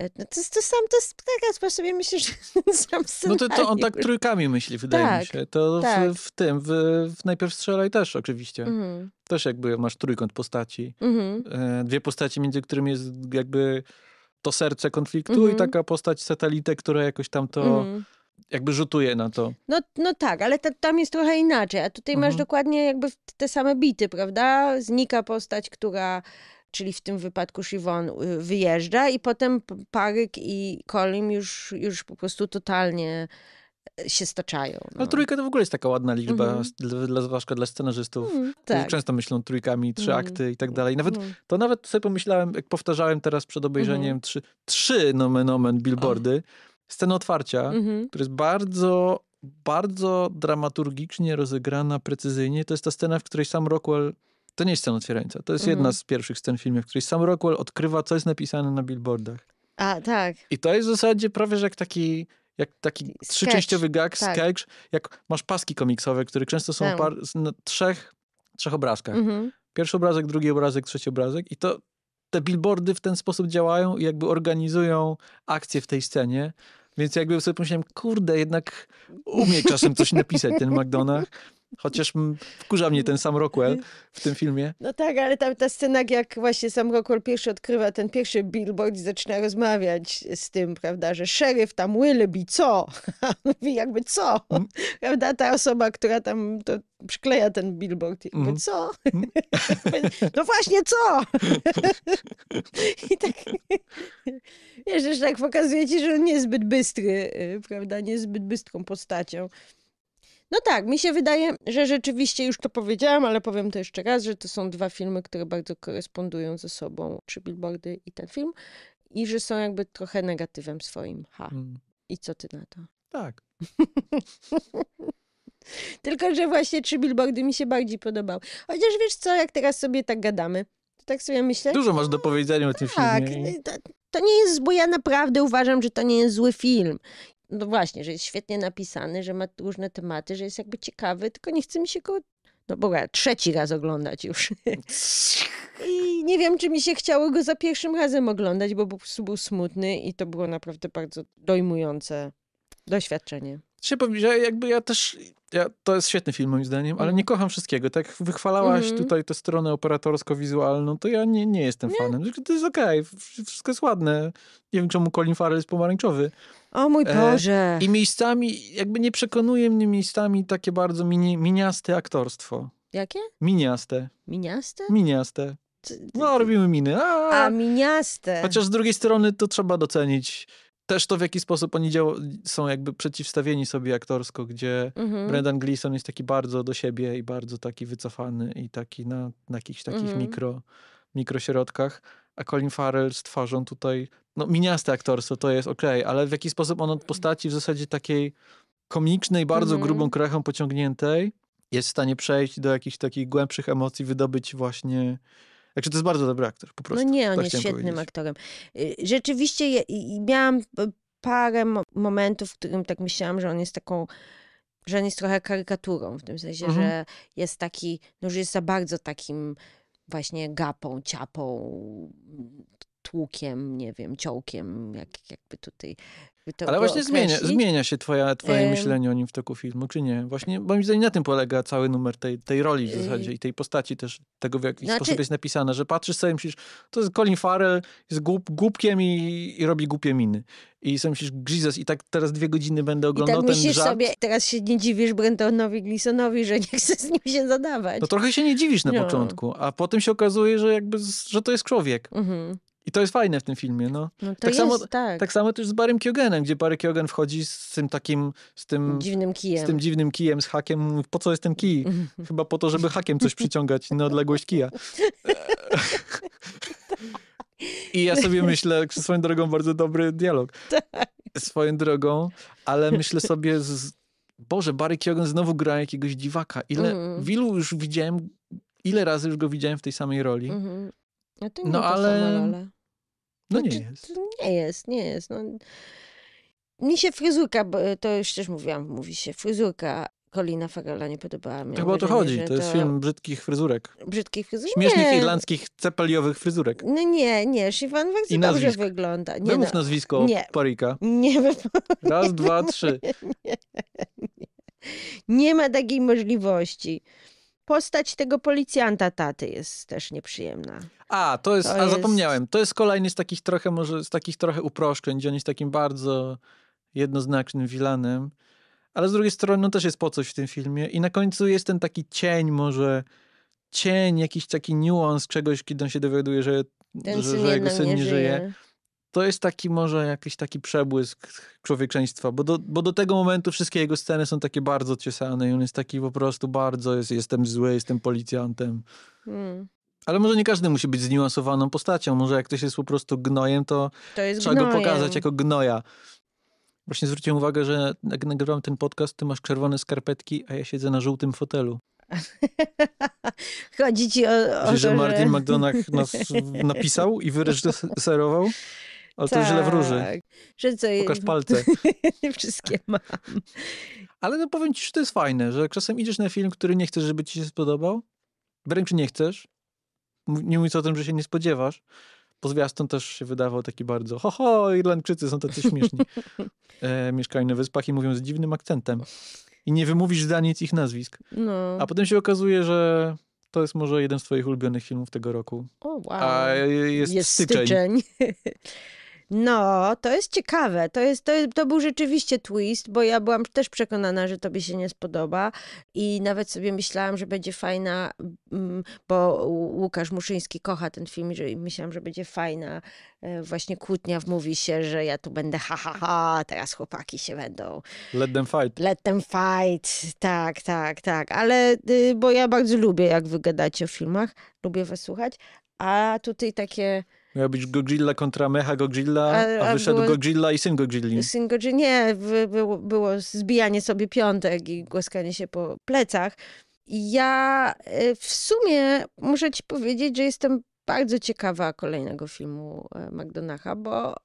A: E, no to, jest to sam, to jest taka sposobie myślę, że sam No to, to on tak
B: trójkami myśli, wydaje tak, mi się. To tak. w, w, tym, w, w najpierw strzelaj też oczywiście. Mhm. Też jakby masz trójkąt postaci. Mhm. E, dwie postaci, między którymi jest jakby to serce konfliktu i mhm. taka postać satelitę, która jakoś tam to jakby rzutuje na to.
A: No, no tak, ale ta, tam jest trochę inaczej, a tutaj masz dokładnie jakby te same bity, prawda? Znika postać, która czyli w tym wypadku Siwon y, wyjeżdża i potem Paryk i Colin już, już po prostu totalnie e, się staczają. No. Ale
B: trójka to w ogóle jest taka ładna liczba, mm -hmm. dla, zwłaszcza dla scenarzystów, mm, tak. często myślą trójkami, trzy mm akty i tak dalej. Nawet, mm. To nawet sobie pomyślałem, jak powtarzałem teraz przed obejrzeniem mm -hmm. trzy, trzy nomen omen billboardy, oh. scenę otwarcia, mm która jest bardzo bardzo dramaturgicznie rozegrana, precyzyjnie. To jest ta scena, w której sam Rockwell to nie jest scena otwierająca. To jest mm. jedna z pierwszych scen w filmie, w której sam Rockwell odkrywa, co jest napisane na billboardach. A, tak. I to jest w zasadzie prawie, że jak taki jak taki sketch, trzyczęściowy gag, tak. sketch, jak masz paski komiksowe, które często są tak. par, na trzech, trzech obrazkach. Mhm. Pierwszy obrazek, drugi obrazek, trzeci obrazek i to te billboardy w ten sposób działają i jakby organizują akcję w tej scenie. Więc jakby sobie pomyślałem, kurde, jednak umie czasem coś napisać ten McDonald's. Chociaż wkurza mnie ten sam Rockwell w tym filmie.
A: No tak, ale tam ta scena, jak właśnie sam Rockwell pierwszy odkrywa ten pierwszy billboard i zaczyna rozmawiać z tym, prawda, że szeryf tam Willoughby, co? Mówi jakby co? Mm. Prawda, ta osoba, która tam to przykleja ten billboard. Jakby, mm. Co? Mm. no właśnie co? I tak, wiesz, że tak pokazuje ci, że on nie jest zbyt bystry, y, prawda, nie jest zbyt postacią. No tak, mi się wydaje, że rzeczywiście już to powiedziałam, ale powiem to jeszcze raz, że to są dwa filmy, które bardzo korespondują ze sobą, czy Billboardy i ten film, i że są jakby trochę negatywem swoim. Ha. Mm. I co ty na to? Tak. Tylko, że właśnie trzy billboardy mi się bardziej podobały. Chociaż wiesz co, jak teraz sobie tak gadamy, to tak sobie myślę... Dużo masz do no,
B: powiedzenia o tym tak, filmie.
A: Tak, to nie jest zły, ja naprawdę uważam, że to nie jest zły film no właśnie, że jest świetnie napisany, że ma różne tematy, że jest jakby ciekawy, tylko nie chce mi się go no bo trzeci raz oglądać już. I nie wiem, czy mi się chciało go za pierwszym razem oglądać, bo po prostu był smutny i to było naprawdę bardzo dojmujące doświadczenie. Się że jakby
B: ja też, ja, to jest świetny film moim zdaniem, mm. ale nie mhm. kocham wszystkiego. Tak wychwalałaś mm. tutaj tę stronę operatorsko-wizualną, to ja nie, nie jestem nie? fanem. To jest okej, okay, wszystko jest ładne. Nie wiem, czemu Colin Farrell jest pomarańczowy. O mój e, Boże. I miejscami, jakby nie przekonuje mnie miejscami takie bardzo mini, miniaste aktorstwo. Jakie? Miniaste. Miniaste? Miniaste. No, robimy miny. A, A
A: miniaste. Chociaż z
B: drugiej strony to trzeba docenić też to, w jaki sposób oni dział- są jakby przeciwstawieni sobie aktorsko, gdzie mhm. Brendan Gleeson jest taki bardzo do siebie i bardzo taki wycofany i taki na, na jakichś takich mhm. mikro, mikrośrodkach a Colin Farrell z twarzą tutaj, no miniaste aktorstwo to jest okej, okay, ale w jaki sposób on od postaci w zasadzie takiej komicznej, bardzo mm-hmm. grubą krechą pociągniętej jest w stanie przejść do jakichś takich głębszych emocji, wydobyć właśnie Także znaczy, to jest bardzo dobry aktor, po no prostu. No nie, on tak jest świetnym
A: aktorem. Y, rzeczywiście ja, miałam y, parę momentów, w którym tak myślałam, że on jest taką, że on jest trochę karykaturą, w tym sensie, mm-hmm. że jest taki, no że jest za bardzo takim właśnie gapą, ciapą, łukiem, nie wiem, ciołkiem, jak, jakby tutaj. To, Ale właśnie zmienia, zmienia, się twoja, twoje myślenie
B: o nim w toku filmu, czy nie? Właśnie, moim zdaniem na tym polega cały numer tej, tej roli w y, zasadzie i tej postaci też, tego w jaki znaczy... sposób jest napisana, że patrzysz sobie i myślisz, to jest Colin Farrell, jest głup, głupkiem i, i robi głupie miny. I sobie myślisz, Jesus, i tak teraz dwie godziny będę oglądał I tak myślisz ten żart. sobie,
A: teraz się nie dziwisz Brentonowi Glisonowi, że nie chce z nim się zadawać. No trochę
B: się nie dziwisz na no. początku, a potem się okazuje, że jakby, że to jest człowiek. Mhm. I to jest fajne w tym filmie, no. no tak, jest, samo, tak. tak samo też z Barym Kiogenem, gdzie Barry Kiogen wchodzi z tym takim, z tym...
A: Dziwnym kijem. Z tym
B: dziwnym kijem, z hakiem. Po co jest ten kij? Chyba po to, żeby hakiem coś przyciągać na odległość kija. I ja sobie myślę, swoją drogą bardzo dobry dialog. Tak. Swoją drogą, ale myślę sobie, z, Boże, Barry Kiogen znowu gra jakiegoś dziwaka. Ile, mm. Wilu już widziałem, ile razy już go widziałem w tej samej roli.
A: Mhm. no ale, no, no, nie jest. nie jest, nie jest. No. Mi się fryzurka, e, to już też mówiłam, mówi się fryzurka Kolina Farrella nie podobała mi. Chyba tak o to chodzi, to jest film
B: brzydkich fryzurek. Brzydkich fryzurek? Śmiesznych nie. irlandzkich cepeliowych fryzurek.
A: No nie, nie, Sivan Wex dobrze wygląda. Nie, Wymów no. nazwisko nie. Parika. Nie.
B: Raz, dwa, trzy. Nie, nie,
A: nie. nie ma takiej możliwości. Postać tego policjanta taty jest też nieprzyjemna.
B: A, to jest, to a jest... zapomniałem, to jest kolejny z takich trochę, może z takich trochę uproszczeń, gdzie on jest takim bardzo jednoznacznym wilanem, ale z drugiej strony no, też jest po coś w tym filmie i na końcu jest ten taki cień może, cień, jakiś taki niuans czegoś, kiedy on się dowiaduje, że, że, że jego syn nie, nie żyje. żyje to jest taki może jakiś taki przebłysk człowieczeństwa, bo do, bo do tego momentu wszystkie jego sceny są takie bardzo ciesane i on jest taki po prostu bardzo, jest, jestem zły, jestem policjantem. Hmm. Ale może nie każdy musi być zniuansowaną postacią. Może jak ktoś jest po prostu gnojem, to, to trzeba gnojem. go pokazać jako gnoja. Właśnie zwróciłem uwagę, że jak nagrywam ten podcast, ty masz czerwone skarpetki, a ja siedzę na żółtym fotelu.
A: Chodzi ci o, o to, że... że Martin McDonagh nas napisał i wyreżyserował?
B: Ale tak. to źle wróży. Tak.
A: Że co, Pokaż palce. Nie wszystkie mam. Ale no powiem
B: ci, że to jest fajne, że czasem idziesz na film, który nie chcesz, żeby ci się spodobał. Wręcz nie chcesz. Nie mówiąc o tym, że się nie spodziewasz. Po zwiastun też się wydawał taki bardzo ho, ho Irlandczycy są tacy śmieszni. E, mieszkają na wyspach i mówią z dziwnym akcentem. I nie wymówisz zdanie ich nazwisk. No. A potem się okazuje, że to jest może jeden z twoich ulubionych filmów tego roku.
A: O, wow. A
B: jest, jest styczeń. styczeń.
A: No, to jest ciekawe. To, jest, to, jest, to był rzeczywiście twist, bo ja byłam też przekonana, że tobie się nie spodoba i nawet sobie myślałam, że będzie fajna, mm, bo Łukasz Muszyński kocha ten film i myślałam, że będzie fajna e, właśnie kłótnia w mówi się, że ja tu będę ha, ha, ha, teraz chłopaki się będą.
B: Let them fight.
A: Let them fight, tak, tak, tak. Ale, y, bo ja bardzo lubię, jak wy gadacie o filmach, lubię was słuchać, a tutaj takie
B: Miała być Godzilla kontra mecha Godzilla, a, a wyszedł było... Godzilla i syn Godzilla. Syn
A: Godzilla, nie, było, było zbijanie sobie piątek i głaskanie się po plecach. Ja e, w sumie muszę ci powiedzieć, że jestem bardzo ciekawa kolejnego filmu e, McDonacha, bo...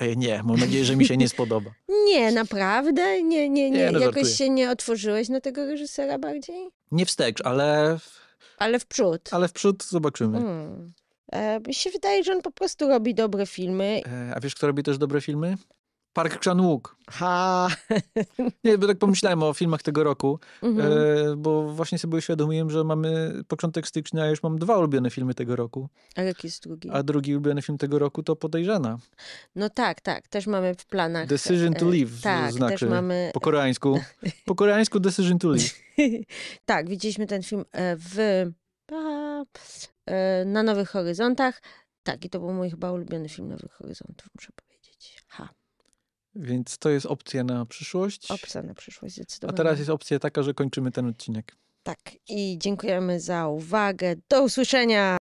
B: Ej, e, Nie, mam nadzieję, że mi się nie spodoba.
A: nie, naprawdę? Nie, nie, nie. nie no Jakoś się nie otworzyłeś na tego reżysera bardziej?
B: Nie wstecz, ale...
A: Ale w przód.
B: Ale w przód zobaczymy.
A: Hmm. E, mi się wydaje, że on po prostu robi dobre filmy.
B: E, a wiesz, kto robi też dobre filmy? Park Chan-wook. Ha! Nie, bo tak pomyślałem o filmach tego roku, mhm. e, bo właśnie sobie uświadomiłem, że mamy początek stycznia, a już mam dwa ulubione filmy tego roku.
A: A jaki jest drugi? A
B: drugi ulubiony film tego roku to Podejrzana.
A: No tak, tak, też mamy w planach. Decision to Leave, e, tak, znaczy też mamy... po
B: koreańsku. Po koreańsku Decision to Leave.
A: tak, widzieliśmy ten film w... Aha E, na, Nowych Horyzontach. Tak, i to był mój chyba ulubiony film Nowych Horyzontów, muszę powiedzieć. Ha.
B: Więc to jest opcja na przyszłość.
A: Opcja na przyszłość, zdecydowanie. A teraz jest
B: opcja taka, że kończymy ten odcinek.
A: Tak, i dziękujemy za uwagę. Do usłyszenia!